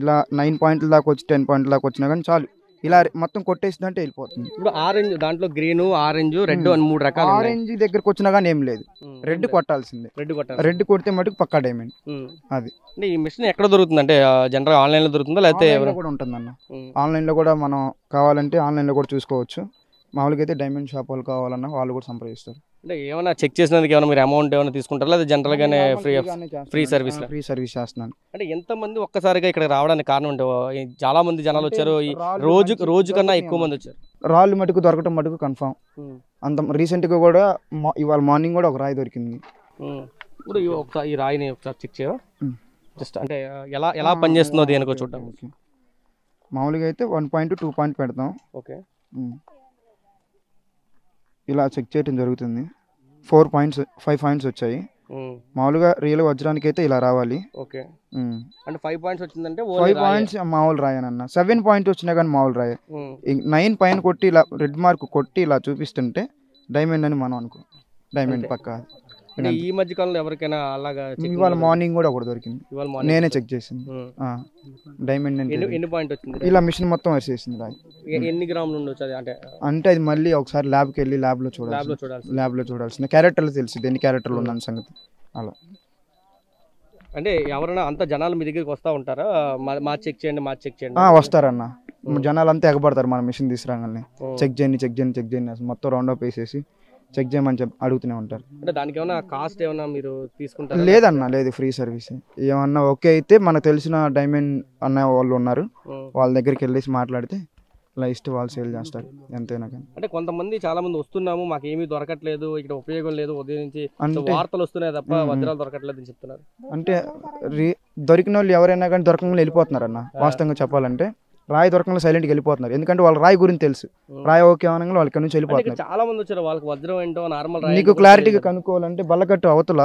S2: ఇలా నైన్ పాయింట్ల దాకా వచ్చి టెన్ పాయింట్ల దాకా వచ్చినా కానీ చాలు ఇలా మొత్తం కొట్టేసిందంటే వెళ్ళిపోతుంది
S3: ఇప్పుడు ఆరెంజ్ దాంట్లో గ్రీన్ ఆరెంజ్ రెడ్ అని మూడు రకాలు ఆరెంజ్
S2: దగ్గరకు వచ్చినా కానీ ఏం లేదు రెడ్ కొట్టాల్సిందే రెడ్ కొట్టాలి రెడ్ కొడితే మటుకు పక్కా డైమండ్ అది అంటే ఈ
S3: మిషన్ ఎక్కడ దొరుకుతుంది అంటే జనరల్ ఆన్లైన్ లో దొరుకుతుందా లేకపోతే కూడా
S2: ఉంటుంది అన్న ఆన్లైన్ లో కూడా మనం కావాలంటే ఆన్లైన్ లో కూడా చూసుకోవచ్చు మామూలుగా అయితే డైమండ్ షాప్ వాళ్ళు కావాలన్నా వాళ్ళు కూడా సంప్రదిస్తారు
S3: అంటే ఏమైనా చెక్ చేసినందుకు ఏమైనా మీరు అమౌంట్ ఏమైనా తీసుకుంటారా లేదా జనరల్ గానే free free service free
S2: service చేస్తున్నాను
S3: అంటే ఎంత మంది ఒక్కసారిగా ఇక్కడ రావడానికి కారణం ఉంటే చాలా మంది జనాలు వచ్చారు రోజు రోజు కన్నా ఎక్కువ మంది వచ్చారు
S2: రాళ్ళు మటుకు దొరకటం మటుకు కన్ఫామ్ అంత రీసెంట్ గా కూడా ఇవాళ మార్నింగ్ కూడా ఒక రాయి దొరికింది
S3: ఇప్పుడు ఒకసారి ఈ రాయిని ఒకసారి చెక్ చేయవా
S2: జస్ట్ అంటే ఎలా ఎలా పనిచేస్తుందో దేనికో చూడడం మామూలుగా అయితే వన్ పాయింట్ టూ పాయింట్ పెడతాం ఓకే ఇలా చెక్ చేయడం జరుగుతుంది ఫోర్ పాయింట్స్ ఫైవ్ పాయింట్స్ వచ్చాయి మామూలుగా రియల్ వజ్రానికి అయితే ఇలా రావాలి
S3: ఓకే అంటే ఫైవ్ పాయింట్స్ వచ్చిందంటే ఫైవ్ పాయింట్స్
S2: మామూలు రాయనన్న సెవెన్ పాయింట్ వచ్చినా కానీ మామూలు రాయ నైన్ పైన కొట్టి ఇలా రెడ్ మార్క్ కొట్టి ఇలా చూపిస్తుంటే డైమండ్ అని మనం అనుకో డైమండ్ పక్క
S3: ఈ మధ్య కాలంలో ఎవరికైనా అలాగా ఇవాళ మార్నింగ్
S2: కూడా ఒకటి దొరికింది ఇవాళ మార్నింగ్ నేనే చెక్ చేసింది డైమండ్ ఎన్ని పాయింట్ వచ్చింది ఇలా మిషన్ మొత్తం వేసేసింది
S3: ఎన్ని గ్రాములు ఉండొచ్చు అది అంటే
S2: అంటే అది మళ్ళీ ఒకసారి ల్యాబ్కి వెళ్ళి ల్యాబ్ లో చూడాలి లో చూడాలి లో చూడాల్సింది క్యారెక్టర్లు తెలుసు ఎన్ని క్యారెక్టర్లు ఉందని సంగతి అలా
S3: అంటే ఎవరైనా అంత జనాలు మీ దగ్గరికి వస్తా ఉంటారా మా చెక్ చేయండి మా చెక్ చేయండి వస్తారన్న
S2: జనాలు అంతా ఎగబడతారు మన మిషన్ తీసుకురాగానే చెక్ చేయండి చెక్ చేయండి చెక్ చేయండి మొత్తం రౌండ్ అప్ వేసేసి చెక్ చేయమని చెప్పి అడుగుతూనే ఉంటారు
S3: అంటే దానికి ఏమైనా కాస్ట్ ఏమైనా మీరు తీసుకుంటారు లేదన్న
S2: లేదు ఫ్రీ సర్వీస్ ఏమన్నా ఓకే అయితే మనకు తెలిసిన డైమండ్ అన్న వాళ్ళు ఉన్నారు వాళ్ళ దగ్గరికి వెళ్ళేసి మాట్లాడితే ఇలా ఇష్ట వాళ్ళు సేల్ చేస్తారు ఎంతైనా కానీ
S3: అంటే కొంతమంది చాలా మంది వస్తున్నాము మాకు ఏమీ దొరకట్లేదు ఇక్కడ ఉపయోగం
S2: లేదు ఉదయం నుంచి వార్తలు వస్తున్నాయి తప్ప వజ్రాలు
S3: దొరకట్లేదు అని చెప్తున్నారు
S2: అంటే దొరికిన వాళ్ళు ఎవరైనా కానీ దొరకకుండా వెళ్ళిపోతున్నారు అన్న వాస్తవంగా చెప్పాలంటే రాయి దొరకంలో సైలెంట్కి వెళ్ళిపోతున్నారు ఎందుకంటే వాళ్ళ రాయి గురించి తెలుసు రాయి ఓకే అనగా వాళ్ళ నుంచి వెళ్ళిపోతున్నారు చాలా
S3: మంది వచ్చారు వాళ్ళకి వజ్రం ఏంటో నార్మల్ నీకు క్లారిటీగా
S2: కనుక్కోవాలంటే బల్లకట్టు అవతల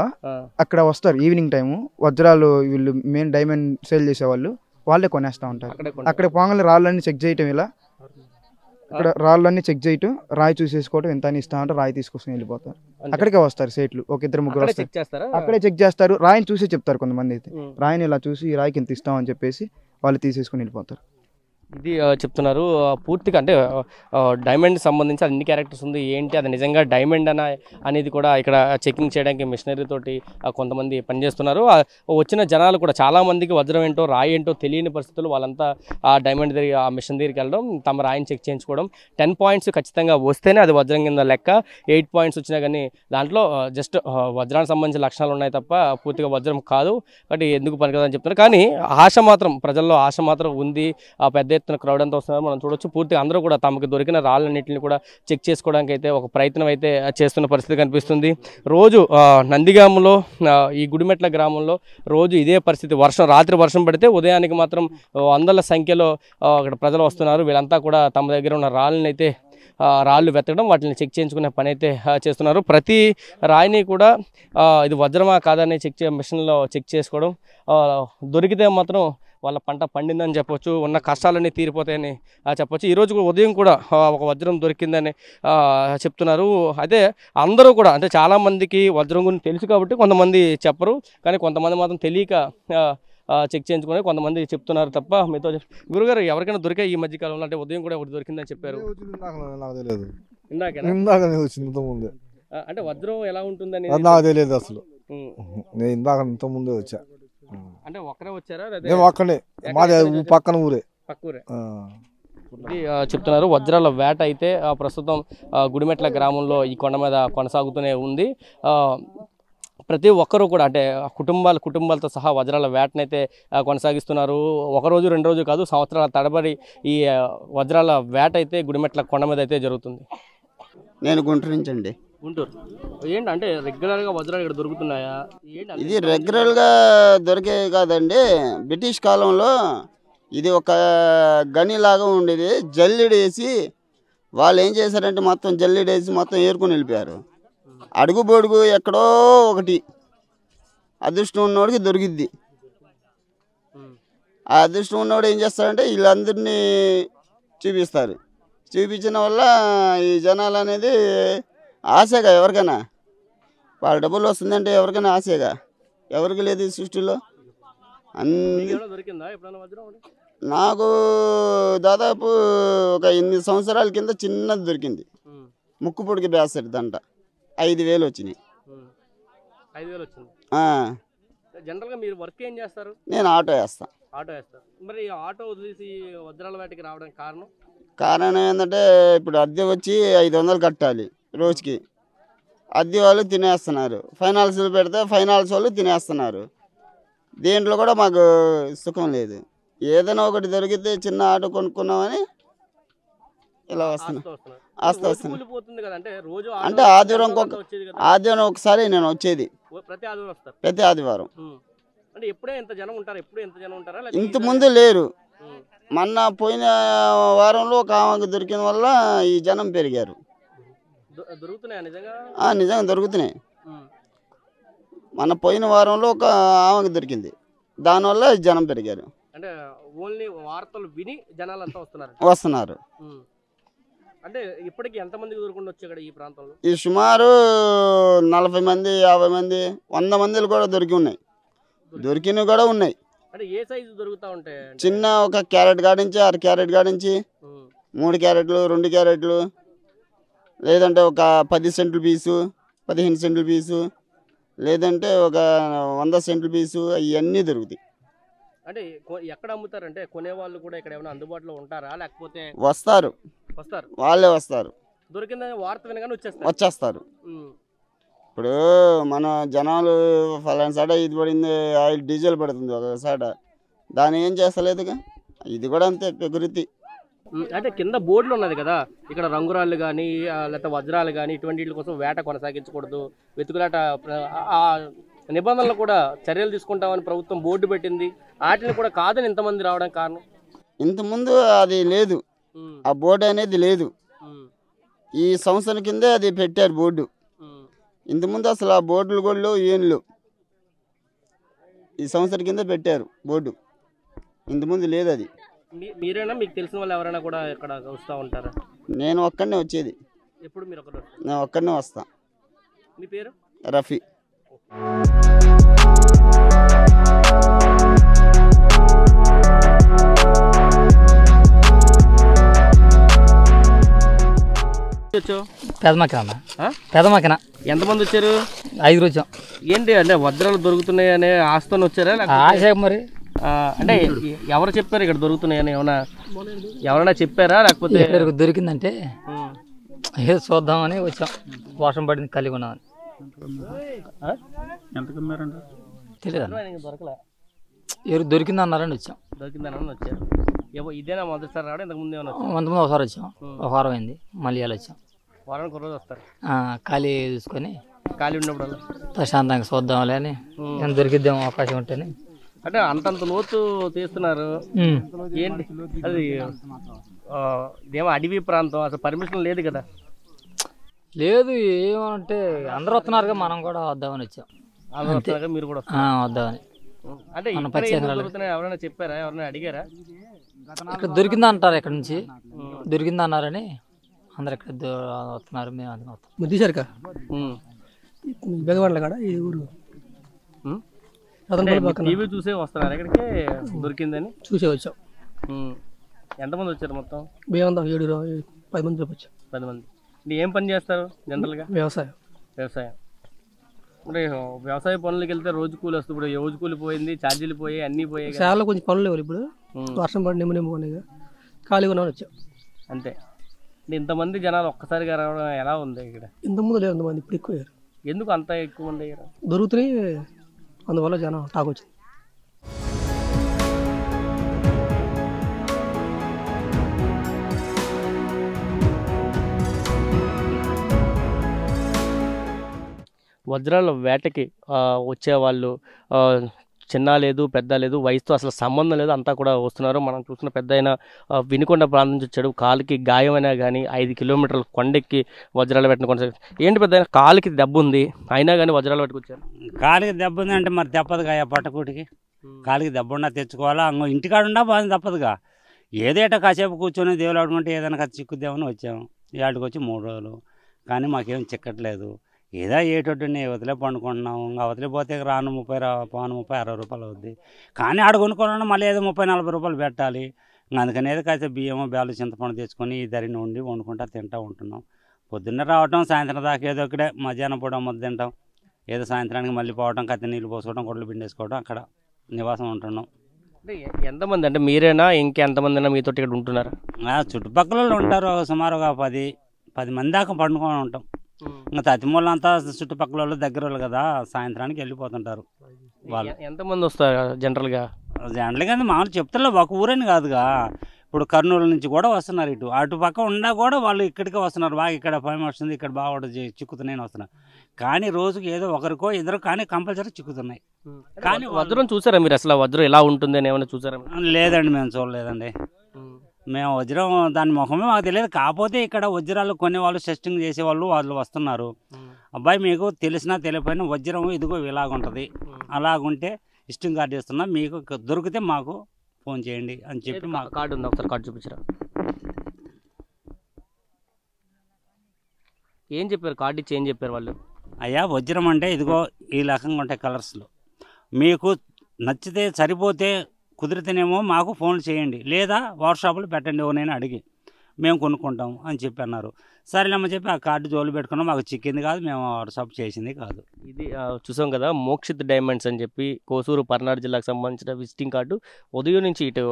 S2: అక్కడ వస్తారు ఈవినింగ్ టైము వజ్రాలు వీళ్ళు మెయిన్ డైమండ్ సేల్ చేసేవాళ్ళు వాళ్ళే కొనేస్తా ఉంటారు అక్కడ పొంగల్ రాళ్ళని చెక్ చేయటం ఇలా ఇక్కడ రాళ్ళన్నీ చెక్ చేయటం రాయి చూసేసుకోవడం ఎంత అని ఇస్తా అంటే రాయి తీసుకొని వెళ్ళిపోతారు అక్కడికే వస్తారు సేట్లు ఒక ఇద్దరు ముగ్గురు అక్కడే చెక్ చేస్తారు రాయిని చూసి చెప్తారు కొంతమంది అయితే రాయిని ఇలా చూసి ఈ రాయికి ఇంత ఇస్తామని చెప్పేసి వాళ్ళు తీసేసుకుని వెళ్ళిపోతారు
S3: ఇది చెప్తున్నారు పూర్తిగా అంటే డైమండ్ సంబంధించి అన్ని క్యారెక్టర్స్ ఉంది ఏంటి అది నిజంగా డైమండ్ అన అనేది కూడా ఇక్కడ చెకింగ్ చేయడానికి మిషనరీ తోటి కొంతమంది పనిచేస్తున్నారు వచ్చిన జనాలు కూడా చాలామందికి వజ్రం ఏంటో రాయి ఏంటో తెలియని పరిస్థితులు వాళ్ళంతా ఆ డైమండ్ దగ్గర ఆ మిషన్ దగ్గరికి వెళ్ళడం తమ రాయిని చెక్ చేయించుకోవడం టెన్ పాయింట్స్ ఖచ్చితంగా వస్తేనే అది వజ్రం కింద లెక్క ఎయిట్ పాయింట్స్ వచ్చినా కానీ దాంట్లో జస్ట్ వజ్రానికి సంబంధించిన లక్షణాలు ఉన్నాయి తప్ప పూర్తిగా వజ్రం కాదు కాబట్టి ఎందుకు పనికిదని చెప్తున్నారు కానీ ఆశ మాత్రం ప్రజల్లో ఆశ మాత్రం ఉంది పెద్ద ఎత్తున క్రౌడ్ అంతా వస్తున్నారు మనం చూడొచ్చు పూర్తిగా అందరూ కూడా తమకు దొరికిన రాళ్ళన్నింటిని కూడా చెక్ చేసుకోవడానికి అయితే ఒక ప్రయత్నం అయితే చేస్తున్న పరిస్థితి కనిపిస్తుంది రోజు నందిగామంలో ఈ గుడిమెట్ల గ్రామంలో రోజు ఇదే పరిస్థితి వర్షం రాత్రి వర్షం పడితే ఉదయానికి మాత్రం వందల సంఖ్యలో అక్కడ ప్రజలు వస్తున్నారు వీళ్ళంతా కూడా తమ దగ్గర ఉన్న రాళ్ళని అయితే రాళ్ళు వెతకడం వాటిని చెక్ చేయించుకునే పని అయితే చేస్తున్నారు ప్రతి రాయిని కూడా ఇది వజ్రమా కాదని చెక్ చే మిషన్లో చెక్ చేసుకోవడం దొరికితే మాత్రం వాళ్ళ పంట పండిందని చెప్పొచ్చు ఉన్న కష్టాలన్నీ తీరిపోతాయని చెప్పొచ్చు ఈరోజు ఉదయం కూడా ఒక వజ్రం దొరికిందని చెప్తున్నారు అదే అందరూ కూడా అంటే చాలామందికి వజ్రం గురించి తెలుసు కాబట్టి కొంతమంది చెప్పరు కానీ కొంతమంది మాత్రం తెలియక చెక్ చేయించుకొని కొంతమంది చెప్తున్నారు తప్ప మీతో గురుగారు ఎవరికైనా దొరికే ఈ మధ్య కాలంలో అంటే ఉదయం కూడా ఒకటి దొరికిందని చెప్పారు అంటే వజ్రం ఎలా ఉంటుందని నాకు తెలియదు
S1: అసలు నేను ఇందాక ఇంత ముందే వచ్చా
S2: అంటే ఒక్కరే వచ్చారా నేను మాది పక్కన ఊరే పక్క ఊరే
S3: చెప్తున్నారు వజ్రాల వేట అయితే ప్రస్తుతం గుడిమెట్ల గ్రామంలో ఈ కొండ మీద కొనసాగుతూనే ఉంది ప్రతి ఒక్కరూ కూడా అంటే కుటుంబాల కుటుంబాలతో సహా వజ్రాల వేటనైతే కొనసాగిస్తున్నారు ఒకరోజు రెండు రోజు కాదు సంవత్సరాల తడబడి ఈ వజ్రాల వేట అయితే గుడిమెట్ల కొండ మీద అయితే జరుగుతుంది
S6: నేను గుంటూరు నుంచి అండి
S3: గుంటూరు ఏంటి అంటే గా వజ్రాలు ఇక్కడ దొరుకుతున్నాయా ఇది
S6: ఇది రెగ్యులర్గా దొరికేవి కాదండి బ్రిటిష్ కాలంలో ఇది ఒక గనిలాగా ఉండేది జల్లిడేసి వాళ్ళు ఏం చేశారంటే మొత్తం జల్లిడేసి మొత్తం ఏరుకుని వెళ్ళిపోయారు అడుగు బొడుగు ఎక్కడో ఒకటి అదృష్టం ఉన్నోడికి దొరికిద్ది ఆ అదృష్టం ఉన్నోడు ఏం చేస్తారంటే వీళ్ళందరినీ చూపిస్తారు చూపించిన వల్ల ఈ జనాలు అనేది ఆశగా ఎవరికైనా వాళ్ళ డబ్బులు వస్తుందంటే ఎవరికైనా ఆశగా ఎవరికి లేదు ఈ సృష్టిలో నాకు దాదాపు ఒక ఎనిమిది సంవత్సరాల కింద చిన్నది దొరికింది ముక్కు పొడికి బ్యాసెట్ దంట ఐదు వేలు వచ్చినాయి నేను ఆటో వేస్తాను
S3: కారణం
S6: కారణం ఏంటంటే ఇప్పుడు అద్దె వచ్చి ఐదు వందలు కట్టాలి రోజుకి అద్దె వాళ్ళు తినేస్తున్నారు ఫైనాన్స్లు పెడితే ఫైనాన్స్ వాళ్ళు తినేస్తున్నారు దీంట్లో కూడా మాకు సుఖం లేదు ఏదైనా ఒకటి దొరికితే చిన్న ఆట కొనుక్కున్నామని ఇలా వస్తున్నా ఆస్తి వస్తుంది
S3: అంటే ఆదివారం ఆదివారం ఒకసారి నేను వచ్చేది ప్రతి ఆదివారం ఇంత ముందు లేరు
S6: మొన్న పోయిన వారంలో ఒక ఆమెకు దొరికిన వల్ల ఈ జనం పెరిగారు
S3: నిజంగా దొరుకుతున్నాయి
S6: మన పోయిన వారంలో ఒక ఆమె దొరికింది దానివల్ల జనం పెరిగారు
S3: అంటే ఓన్లీ వార్తలు విని జనాలు అంతా వస్తున్నారు వస్తున్నారు అంటే ఇప్పటికి ఈ ప్రాంతంలో
S6: ఈ సుమారు నలభై మంది యాభై మంది వంద మందిలు కూడా దొరికి ఉన్నాయి దొరికినవి కూడా ఉన్నాయి
S3: అంటే ఏ సైజు దొరుకుతా ఉంటాయి
S6: చిన్న ఒక క్యారెట్ కాడించి అర క్యారెట్ కాడించి మూడు క్యారెట్లు రెండు క్యారెట్లు లేదంటే ఒక పది సెంట్లు పీసు పదిహేను సెంట్లు పీసు లేదంటే ఒక వంద సెంట్లు పీసు అవన్నీ దొరుకుతాయి
S3: అంటే ఎక్కడ అమ్ముతారంటే కొనేవాళ్ళు కూడా ఇక్కడ ఏమైనా అందుబాటులో ఉంటారా లేకపోతే
S6: వస్తారు వస్తారు వాళ్ళే వస్తారు
S3: దొరికిందని వార్త వినగానే వచ్చేస్తారు వచ్చేస్తారు
S6: ఇప్పుడు మన జనాలు ఫలాన సాట ఇది పడింది ఆయిల్ డీజిల్ పడుతుంది ఒక సాట దాని ఏం చేస్తలేదుగా ఇది కూడా అంతే ప్రకృతి
S3: అంటే కింద బోర్డులు ఉన్నది కదా ఇక్కడ రంగురాళ్ళు కానీ లేకపోతే వజ్రాలు కానీ ఇటువంటి కోసం వేట కొనసాగించకూడదు వెతుకులాట ఆ నిబంధనలు కూడా చర్యలు తీసుకుంటామని ప్రభుత్వం బోర్డు పెట్టింది వాటిని కూడా కాదని ఇంతమంది రావడం కారణం
S6: ఇంతకుముందు అది లేదు ఆ బోర్డు అనేది లేదు ఈ సంవత్సరం కిందే అది పెట్టారు బోర్డు ఇంతకుముందు అసలు ఆ బోర్డులు కూడా ఏళ్ళు ఈ సంవత్సరం కింద పెట్టారు బోర్డు ఇంతకుముందు లేదు అది
S3: మీరైనా మీకు తెలిసిన వాళ్ళు ఎవరైనా కూడా ఇక్కడ వస్తూ ఉంటారా
S6: నేను ఒక్కడనే వచ్చేది ఎప్పుడు మీరు ఒకరు నేను ఒక్కడనే వస్తా మీ పేరు రఫీ
S3: వచ్చావు ఎంతమంది వచ్చారు ఐదు వచ్చాం ఏంటి అంటే వజ్రాలు దొరుకుతున్నాయి అనే ఆస్తు వచ్చారా ఆశ మరి అంటే ఎవరు చెప్పారు ఇక్కడ దొరుకుతున్నాయని ఏమైనా ఎవరైనా చెప్పారా లేకపోతే దొరికిందంటే ఏ చూద్దామని వచ్చాం వర్షం పడింది
S5: కలిగి ఉన్నామని తెలియదు ఎవరు దొరికింది అన్నారండి వచ్చాం
S3: దొరికిందన్నారని వచ్చారు ఇదేనా మొదటిసారి రావడం ఇంతకుముందు ముందు ఒకసారి వచ్చాం ఒక వారం
S5: అయింది మళ్ళీ ఇలా వచ్చాం
S3: వారానికి ఒక రోజు వస్తారు ఖాళీ చూసుకొని ఖాళీ ఉన్నప్పుడు
S5: ప్రశాంతంగా చూద్దాంలే అని దొరికిద్దాం అవకాశం ఉంటేనే
S3: అంటే అంతంత లోతు తీస్తున్నారు ఏంటి అది ఇదేమో అడవి ప్రాంతం అసలు పర్మిషన్ లేదు కదా లేదు ఏమంటే
S5: అందరు వస్తున్నారు మనం కూడా వద్దామని వచ్చాం మీరు కూడా వద్దామని అంటే
S3: ఎవరైనా చెప్పారా ఎవరైనా అడిగారా ఇక్కడ దొరికిందా
S5: అంటారు ఇక్కడ నుంచి దొరికిందా అన్నారని అందరు ఇక్కడ వస్తున్నారు మేము అది వస్తాం కదా
S1: బెగవాడలు కాడ ఈ ఊరు టీవీ
S3: చూసే వస్తున్నారు ఎక్కడికి దొరికిందని చూసే వచ్చాం ఎంతమంది వచ్చారు మొత్తం
S1: మేమంతా ఏడు పది మంది చెప్పొచ్చు
S3: పది మంది ఏం పని చేస్తారు జనరల్గా వ్యవసాయం వ్యవసాయం అంటే వ్యవసాయ పనులకి వెళ్తే రోజు కూలి వస్తుంది ఇప్పుడు రోజు కూలి పోయింది ఛార్జీలు పోయి అన్నీ పోయాయి చాలా
S1: కొంచెం పనులు లేవు ఇప్పుడు వర్షం పడి నిమ్మ నిమ్మ ఖాళీగా ఉన్నాను వచ్చాం
S3: అంతే ఇంతమంది జనాలు ఒక్కసారిగా రావడం ఎలా ఉంది ఇక్కడ
S1: ఇంతమంది లేదు మంది ఇప్పుడు ఎక్కువ
S3: ఎందుకు అంత ఎక్కువ మంది
S1: దొరుకుతున్నాయి అందువల్ల జనం టాక్ వచ్చింది
S3: వజ్రాల వేటకి వచ్చేవాళ్ళు చిన్న లేదు పెద్ద లేదు వయసుతో అసలు సంబంధం లేదు అంతా కూడా వస్తున్నారు మనం చూసిన పెద్ద అయిన వినుకొండ ప్రాంతం నుంచి వచ్చాడు కాలుకి గాయమైనా కానీ ఐదు కిలోమీటర్లు కొండెక్కి వజ్రాలు పెట్టిన ఏంటి పెద్ద కాలుకి దెబ్బ ఉంది అయినా కానీ వజ్రాలు పెట్టుకొచ్చారు
S5: కాలుకి దెబ్బ ఉంది అంటే మరి దెబ్బదుగా పట్టకూటికి కాలుకి దెబ్బ ఉన్నా తెచ్చుకోవాలా అంగో ఇంటికాడు ఉన్నా బాగుంది తప్పదుగా ఏదేట కాసేపు కూర్చొని దేవుడు ఆడుకుంటే ఏదైనా చిక్కుద్దామని వచ్చాము ఏడుకొచ్చి మూడు రోజులు కానీ మాకేం చిక్కట్లేదు ఏదో ఏటోటండి అవతలే పండుకుంటున్నాం ఇంకా అవతలే పోతే రాను ముప్పై పాను ముప్పై అరవై రూపాయలు అవుద్ది కానీ ఆడ కొనుక్కోవాలన్నా మళ్ళీ ఏదో ముప్పై నలభై రూపాయలు పెట్టాలి అందుకనేది కాస్త బియ్యము బ్యాలు చింతపండు తెచ్చుకొని ఈ ధరిని ఉండి వండుకుంటా తింటూ ఉంటున్నాం పొద్దున్నే రావటం సాయంత్రం దాకా ఏదో ఒకటే మధ్యాహ్నం పూట ముద్ద తింటాం ఏదో సాయంత్రానికి మళ్ళీ పోవటం కత్తి నీళ్ళు పోసుకోవడం గొడ్లు పిండేసుకోవడం అక్కడ
S3: నివాసం ఉంటున్నాం ఎంతమంది అంటే మీరేనా ఇంకెంతమంది మీతో ఇక్కడ ఉంటున్నారు చుట్టుపక్కల ఉంటారు
S5: సుమారుగా పది పది మంది దాకా పండుకొని ఉంటాం ఇంకా అంతా చుట్టుపక్కల వాళ్ళు దగ్గర వాళ్ళు కదా సాయంత్రానికి వెళ్ళిపోతుంటారు వాళ్ళు
S3: ఎంతమంది వస్తారు
S5: జనరల్గా జనరల్గా మామూలు చెప్తారు ఒక ఊరని కాదుగా ఇప్పుడు కర్నూలు నుంచి కూడా వస్తున్నారు ఇటు అటు పక్క ఉన్నా కూడా వాళ్ళు ఇక్కడికే వస్తున్నారు బాగా ఇక్కడ పని వస్తుంది ఇక్కడ బాగా చిక్కుతున్నాయని వస్తున్నారు కానీ రోజుకి ఏదో ఒకరికో ఇద్దరు కానీ కంపల్సరీ చిక్కుతున్నాయి కానీ వజ్రం చూసారా మీరు అసలు వజ్రం ఎలా ఉంటుంది అని ఏమైనా చూసారా లేదండి మేము చూడలేదండి మేము వజ్రం దాని ముఖమే మాకు తెలియదు కాకపోతే ఇక్కడ వజ్రాలు కొన్ని వాళ్ళు టెస్టింగ్ చేసేవాళ్ళు వాళ్ళు వస్తున్నారు అబ్బాయి మీకు తెలిసినా తెలియపోయినా వజ్రం ఇదిగో ఇలాగుంటుంది అలాగుంటే ఇష్టం కార్డు ఇస్తున్నా మీకు దొరికితే మాకు ఫోన్ చేయండి అని చెప్పి మా కార్డు ఉంది ఒకసారి కార్డు చూపించరా ఏం చెప్పారు కార్డు ఇచ్చి ఏం చెప్పారు వాళ్ళు అయ్యా వజ్రం అంటే ఇదిగో ఈ రకంగా ఉంటాయి కలర్స్లో మీకు నచ్చితే సరిపోతే కుదిరితేనేమో మాకు ఫోన్ చేయండి లేదా వాట్సాప్లో పెట్టండి ఎవరైనా అడిగి మేము కొనుక్కుంటాం అని చెప్పి అన్నారు సరేనమ్మ చెప్పి ఆ కార్డు జోలు పెట్టుకున్నాం మాకు చిక్కింది కాదు మేము
S3: వాట్సాప్ చేసింది కాదు ఇది చూసాం కదా మోక్షిత్ డైమండ్స్ అని చెప్పి కోసూరు పర్నాడు జిల్లాకు సంబంధించిన విజిటింగ్ కార్డు ఉదయం నుంచి ఇటు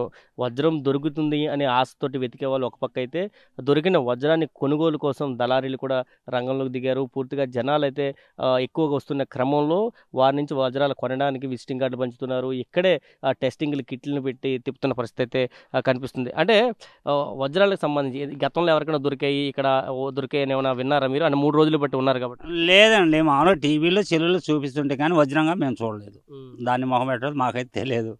S3: వజ్రం దొరుకుతుంది అనే ఆశతోటి వెతికే వాళ్ళు ఒక పక్క అయితే దొరికిన వజ్రాన్ని కొనుగోలు కోసం దళారీలు కూడా రంగంలోకి దిగారు పూర్తిగా జనాలు అయితే ఎక్కువగా వస్తున్న క్రమంలో వారి నుంచి వజ్రాలు కొనడానికి విజిటింగ్ కార్డు పంచుతున్నారు ఇక్కడే టెస్టింగ్లు కిట్లను పెట్టి తిప్పుతున్న పరిస్థితి అయితే కనిపిస్తుంది అంటే వజ్రాలకు సంబంధించి గతంలో ఎవరికైనా దొరికాయి ఇక్కడ దొరికాయని ఏమైనా విన్నారా మీరు అంటే మూడు రోజులు బట్టి ఉన్నారు కాబట్టి
S5: లేదండి మామూలు టీవీలో చెల్లెలు చూపిస్తుంటే కానీ వజ్రంగా మేము చూడలేదు దాన్ని మొహం పెట్టదు మాకైతే తెలియదు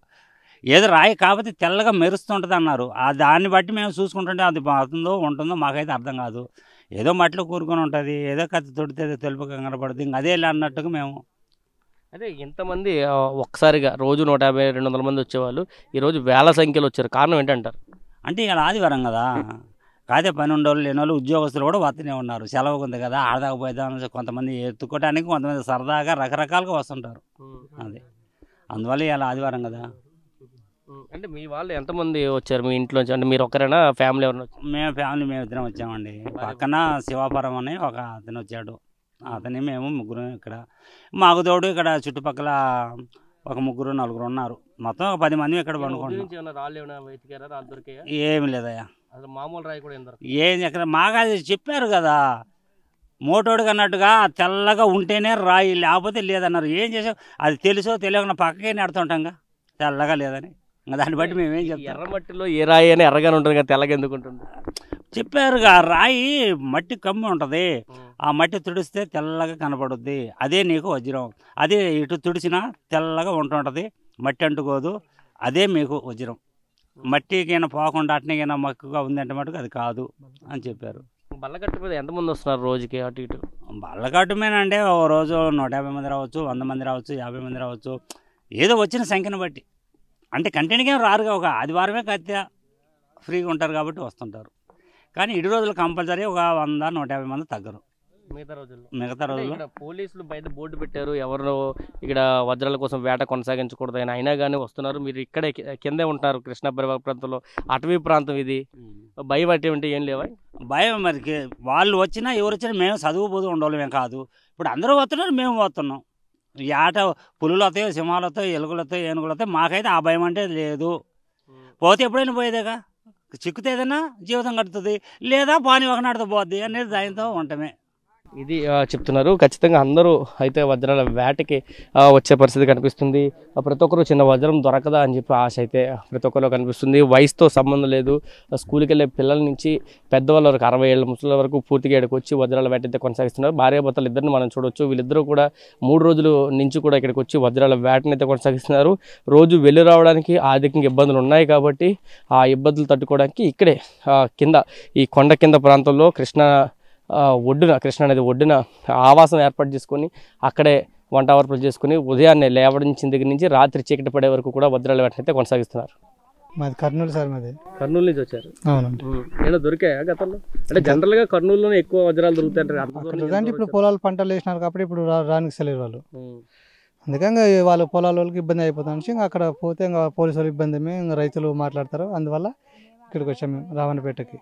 S5: ఏదో రాయి కాకపోతే తెల్లగా మెరుస్తుంటుంది అన్నారు ఆ దాన్ని బట్టి మేము చూసుకుంటుంటే అది అవుతుందో ఉంటుందో మాకైతే అర్థం కాదు ఏదో మట్లు కూరుకొని ఉంటుంది ఏదో కథ తొడితే తెలుపు కనపడుతుంది ఇంకా అదే అన్నట్టుగా మేము
S3: అదే ఇంతమంది ఒక్కసారిగా రోజు నూట యాభై రెండు వందల మంది వచ్చేవాళ్ళు ఈరోజు వేల సంఖ్యలో వచ్చారు కారణం ఏంటంటారు అంటే ఇక్కడ ఆదివారం కదా
S5: కాదే పని ఉండవాళ్ళు లేని వాళ్ళు ఉద్యోగస్తులు కూడా వస్తూనే ఉన్నారు సెలవు ఉంది కదా ఆడదాకపోయేదాన్ని కొంతమంది ఎత్తుకోవడానికి కొంతమంది సరదాగా రకరకాలుగా వస్తుంటారు అది అందువల్ల ఇలా ఆదివారం కదా
S3: అంటే మీ వాళ్ళు ఎంతమంది వచ్చారు మీ ఇంట్లో అంటే మీరు ఒకరైనా ఫ్యామిలీ ఎవరు
S5: మేము ఫ్యామిలీ మేము ఇద్దరం వచ్చామండి పక్కన శివాపురం అని ఒక అతను వచ్చాడు అతని మేము ముగ్గురు ఇక్కడ మాకు తోడు ఇక్కడ చుట్టుపక్కల ఒక ముగ్గురు నలుగురు ఉన్నారు మొత్తం ఒక పది మంది ఇక్కడ పండుకోండి
S3: ఏమి లేదయ్యా మామూలు రాయి
S5: కూడా మాగా చెప్పారు కదా మోటోడు అన్నట్టుగా తెల్లగా ఉంటేనే రాయి లేకపోతే లేదన్నారు ఏం చేసావు అది తెలుసో తెలియకుండా పక్కకే నడుతుంటాంగా తెల్లగా లేదని దాన్ని బట్టి మేమేం చెప్తాం
S3: ఎర్రమట్టిలో ఏ రాయి అని ఎర్రగానే ఉంటుంది కదా తెల్లగా ఎందుకు ఉంటుంది
S5: చెప్పారుగా రాయి మట్టి కమ్మి ఉంటుంది ఆ మట్టి తుడిస్తే తెల్లగా కనపడుద్ది అదే నీకు వజ్రం అదే ఇటు తుడిచినా తెల్లగా ఉంటుంటుంది మట్టి అంటుకోదు అదే మీకు వజ్రం మట్టికైనా పోకుండా అట్నికైనా మక్కువగా ఉందంటే మటుకు అది కాదు అని చెప్పారు బల్లగట్టు మీద ఎంతమంది వస్తున్నారు రోజుకి అటు ఇటు బల్లగట్టు మీద అంటే ఓ రోజు నూట యాభై మంది రావచ్చు వంద మంది రావచ్చు యాభై మంది రావచ్చు ఏదో వచ్చిన సంఖ్యను బట్టి అంటే కంటిన్యూగా రారుగా ఒక ఆదివారమే కత్తి ఫ్రీగా ఉంటారు కాబట్టి వస్తుంటారు కానీ ఇటు రోజులు కంపల్సరీ ఒక వంద నూట యాభై మంది తగ్గరు
S3: మిగతా రోజుల్లో మిగతా రోజుల్లో పోలీసులు బయట బోర్డు పెట్టారు ఎవరు ఇక్కడ వజ్రాల కోసం వేట కొనసాగించకూడదు అయినా అయినా కానీ వస్తున్నారు మీరు ఇక్కడే కిందే ఉంటారు కృష్ణా ప్రాంతంలో అటవీ ప్రాంతం ఇది భయం
S5: అటువంటి ఏం లేవా భయం మరి వాళ్ళు వచ్చినా ఎవరు వచ్చినా మేము చదువుబోదు కాదు ఇప్పుడు అందరూ వస్తున్నారు మేము పోతున్నాం ఏట పులులతో సింహాలతో ఎలుగులతో ఏనుగులతో మాకైతే ఆ భయం అంటే లేదు పోతే ఎప్పుడైనా పోయేదేగా చిక్కుతే ఏదైనా జీవితం కడుతుంది లేదా పాని ఒక ఒకనాడుతో పోద్ది అనేది దానితో ఉండటమే
S3: ఇది చెప్తున్నారు ఖచ్చితంగా అందరూ అయితే వజ్రాల వేటకి వచ్చే పరిస్థితి కనిపిస్తుంది ప్రతి ఒక్కరు చిన్న వజ్రం దొరకదా అని చెప్పి ఆశ అయితే ప్రతి ఒక్కరు కనిపిస్తుంది వయసుతో సంబంధం లేదు స్కూల్కి వెళ్ళే పిల్లల నుంచి పెద్దవాళ్ళ వరకు అరవై ఏళ్ళ ముసలి వరకు పూర్తిగా ఇక్కడికి వచ్చి వజ్రాల వేట అయితే కొనసాగిస్తున్నారు భార్యాభర్తలు ఇద్దరిని మనం చూడొచ్చు వీళ్ళిద్దరూ కూడా మూడు రోజులు నుంచి కూడా ఇక్కడికి వచ్చి వజ్రాల వేటని అయితే కొనసాగిస్తున్నారు రోజు వెళ్ళి రావడానికి ఆర్థికంగా ఇబ్బందులు ఉన్నాయి కాబట్టి ఆ ఇబ్బందులు తట్టుకోవడానికి ఇక్కడే కింద ఈ కొండ కింద ప్రాంతంలో కృష్ణా ఒడ్డున కృష్ణానది ఒడ్డున ఆవాసం ఏర్పాటు చేసుకొని అక్కడే వంట అవర్పులు చేసుకుని ఉదయాన్నే లేవడించిన దగ్గర నుంచి రాత్రి చీకటి పడే వరకు కూడా భద్రాల వేటనైతే కొనసాగిస్తున్నారు
S1: మాది కర్నూలు సార్ మాది కర్నూలు నుంచి వచ్చారు అవునండి నేను
S3: దొరికాయా గతంలో అంటే జనరల్ గా కర్నూలులోనే ఎక్కువ వజ్రాలు దొరుకుతాయంటారు
S1: ఇప్పుడు పొలాలు పంటలు వేసినారు కాబట్టి ఇప్పుడు రానికి సెలవు వాళ్ళు అందుకని వాళ్ళ పొలాల వాళ్ళకి ఇబ్బంది అయిపోతుంది ఇంకా అక్కడ పోతే ఇంకా పోలీసు వాళ్ళు ఇబ్బంది ఇంకా రైతులు మాట్లాడతారు అందువల్ల ఇక్కడికి వచ్చాము రావణపేటకి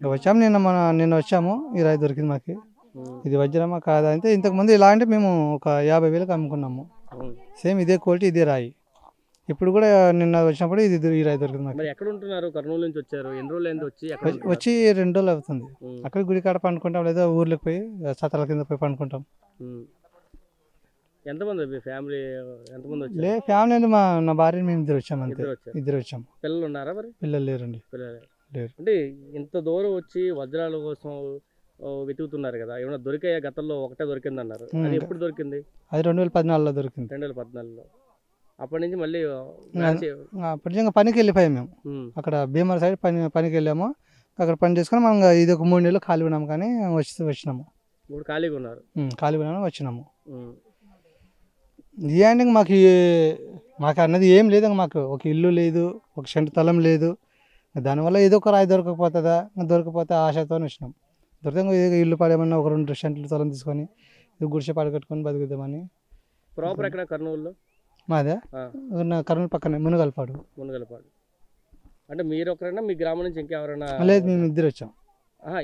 S1: ఇక్కడ వచ్చాము నిన్న మన నిన్న వచ్చాము ఈ రాయి దొరికింది మాకు ఇది వజ్రమా కాదా అంటే ఇంతకుముందు ఇలా అంటే మేము ఒక యాభై వేలకు అమ్ముకున్నాము సేమ్ ఇదే క్వాలిటీ ఇదే రాయి ఇప్పుడు కూడా నిన్న వచ్చినప్పుడు ఇది ఈ రాయి దొరికింది మాకు
S3: ఎక్కడ ఉంటున్నారు కర్నూలు నుంచి వచ్చారు ఎన్ని రోజులు వచ్చి వచ్చి
S1: రెండు రోజులు అవుతుంది అక్కడ గుడి కాడ పండుకుంటాం లేదా ఊర్లోకి పోయి సతల కింద పోయి పండుకుంటాం
S3: ఎంతమంది ఫ్యామిలీ ఎంతమంది వచ్చారు లే
S1: ఫ్యామిలీ అంటే మా నా భార్య మేము ఇద్దరు వచ్చాము అంతే ఇద్దరు ఇద్దరు వచ్చాము
S3: పిల్లలు ఉన్నారా మరి పిల్లలు లేరండి పిల్లలు అంటే ఇంత దూరం వచ్చి వజ్రాల కోసం వెతుకుతున్నారు కదా ఏమైనా దొరికాయా గతంలో ఒకటే దొరికింది అన్నారు అది ఎప్పుడు దొరికింది
S1: అది రెండు వేల పద్నాలుగులో దొరికింది రెండు
S3: వేల పద్నాలుగులో అప్పటి నుంచి మళ్ళీ
S1: నిజంగా పనికి వెళ్ళిపోయాం మేము అక్కడ భీమర్ సైడ్ పని పనికి వెళ్ళాము అక్కడ పని చేసుకుని మనం ఇది ఒక మూడు నెలలు ఖాళీ ఉన్నాము కానీ వచ్చి వచ్చినాము
S3: ఇప్పుడు ఖాళీగా ఉన్నారు
S1: ఖాళీ ఉన్నాము వచ్చినాము ఇదే మాకు మాకు అన్నది ఏం లేదు మాకు ఒక ఇల్లు లేదు ఒక సెంటు తలం లేదు దానివల్ల ఏదో ఒక రాయి దొరకకపోతుందా దొరకపోతే ఆశతో వచ్చినాం దొరకంగా ఇల్లు పడేమన్నా ఒక రెండు సెంట్లు తొలం తీసుకొని గుడిసె పడగట్టుకొని బతుకుదామని
S3: ప్రాపర్ ఎక్కడ కర్నూలులో
S1: మాదే కర్నూలు పక్కనే మునగలపాడు
S3: మునగలపాడు అంటే మీరు ఒకరైనా మీ గ్రామం నుంచి ఇంకెవరైనా లేదు మేము ఇద్దరు వచ్చాం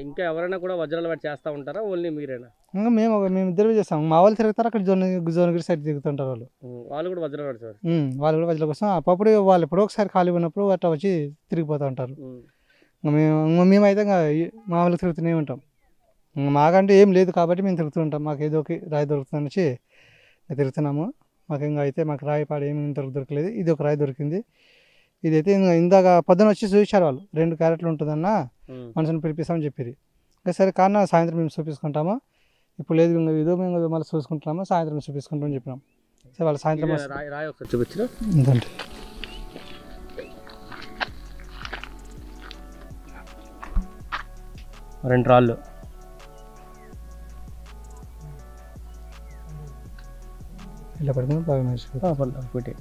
S3: ఇంకా ఎవరైనా కూడా వజ్రాల వాటి చేస్తూ ఉంటారా ఓన్లీ మీరేనా
S1: ఇంకా మేము మేము ఇద్దరు చేస్తాం మా వాళ్ళు తిరుగుతారు అక్కడ జోన్ జోనగిరి సైడ్ తిరుగుతుంటారు వాళ్ళు
S3: వాళ్ళు కూడా వజ్రాలు వేట
S1: వాళ్ళు కూడా వజ్రాల కోసం అప్పుడు వాళ్ళు ఎప్పుడో ఒకసారి ఖాళీ ఉన్నప్పుడు అట్లా వచ్చి తిరిగిపోతూ ఉంటారు ఇంకా మేము మేమైతే ఇంకా మామూలుగా తిరుగుతూనే ఉంటాం మాకంటే ఏం లేదు కాబట్టి మేము తిరుగుతూ ఉంటాం మాకు ఏదో ఒక రాయి దొరుకుతుంది అనేసి తిరుగుతున్నాము మాకు ఇంకా అయితే మాకు రాయి పాడు ఏమి దొరకలేదు ఇది ఒక రాయి దొరికింది ఇదైతే ఇందాక పొద్దున వచ్చి చూపించారు వాళ్ళు రెండు క్యారెట్లు ఉంటుందన్న మనసును పిలిపిస్తామని చెప్పిరి ఇంకా సరే కారణం సాయంత్రం మేము చూపించుకుంటాము ఇప్పుడు లేదు ఇంకా ఇదో మేము మళ్ళీ చూసుకుంటున్నాము సాయంత్రం చూపించుకుంటామని చెప్పినాం సరే వాళ్ళు సాయంత్రం
S3: చూపించారు రెండు రాళ్ళు ఇలా పడుకుని బాగా ఒకటి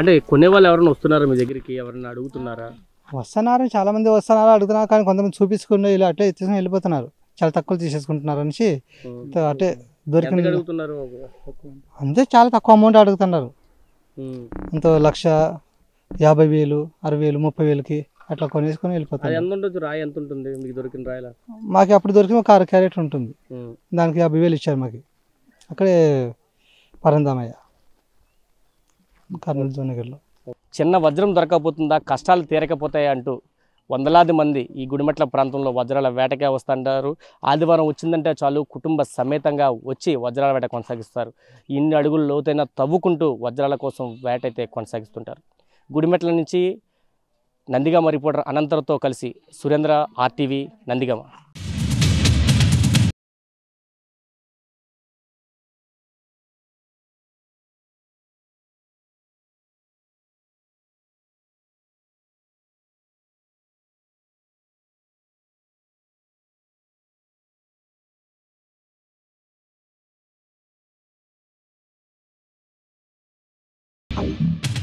S3: అంటే కొనే వాళ్ళు ఎవరైనా వస్తున్నారా మీ దగ్గరికి ఎవరైనా అడుగుతున్నారా
S1: వస్తున్నారు చాలా మంది వస్తున్నారు అడుగుతున్నారు కానీ కొంతమంది చూపించుకుని ఇలా అట్టే తీసుకుని వెళ్ళిపోతున్నారు చాలా తక్కువ తీసేసుకుంటున్నారు అనేసి
S3: అట్టే దొరికిన అడుగుతున్నారు
S1: అంతే చాలా తక్కువ అమౌంట్ అడుగుతున్నారు అంత లక్ష యాభై వేలు అరవై వేలు ముప్పై వేలకి అట్లా కొనేసుకొని వెళ్ళిపోతారు
S3: ఎంత రాయి ఎంత ఉంటుంది మాకు
S1: అప్పుడు దొరికిన ఒక అర క్యారెట్ ఉంటుంది దానికి యాభై వేలు ఇచ్చారు మాకు అక్కడే పరందామయ్యా కర్నూలు జోనగిరిలో
S3: చిన్న వజ్రం దొరకకపోతుందా కష్టాలు తీరకపోతాయి అంటూ వందలాది మంది ఈ గుడిమెట్ల ప్రాంతంలో వజ్రాల వేటకే వస్తుంటారు ఆదివారం వచ్చిందంటే చాలు కుటుంబ సమేతంగా వచ్చి వజ్రాల వేట కొనసాగిస్తారు ఇన్ని అడుగులు లోతైన తవ్వుకుంటూ వజ్రాల కోసం వేట అయితే కొనసాగిస్తుంటారు గుడిమెట్ల నుంచి నందిగామ రిపోర్టర్ అనంతరంతో కలిసి సురేంద్ర ఆర్టీవీ
S2: నందిగామ Bye.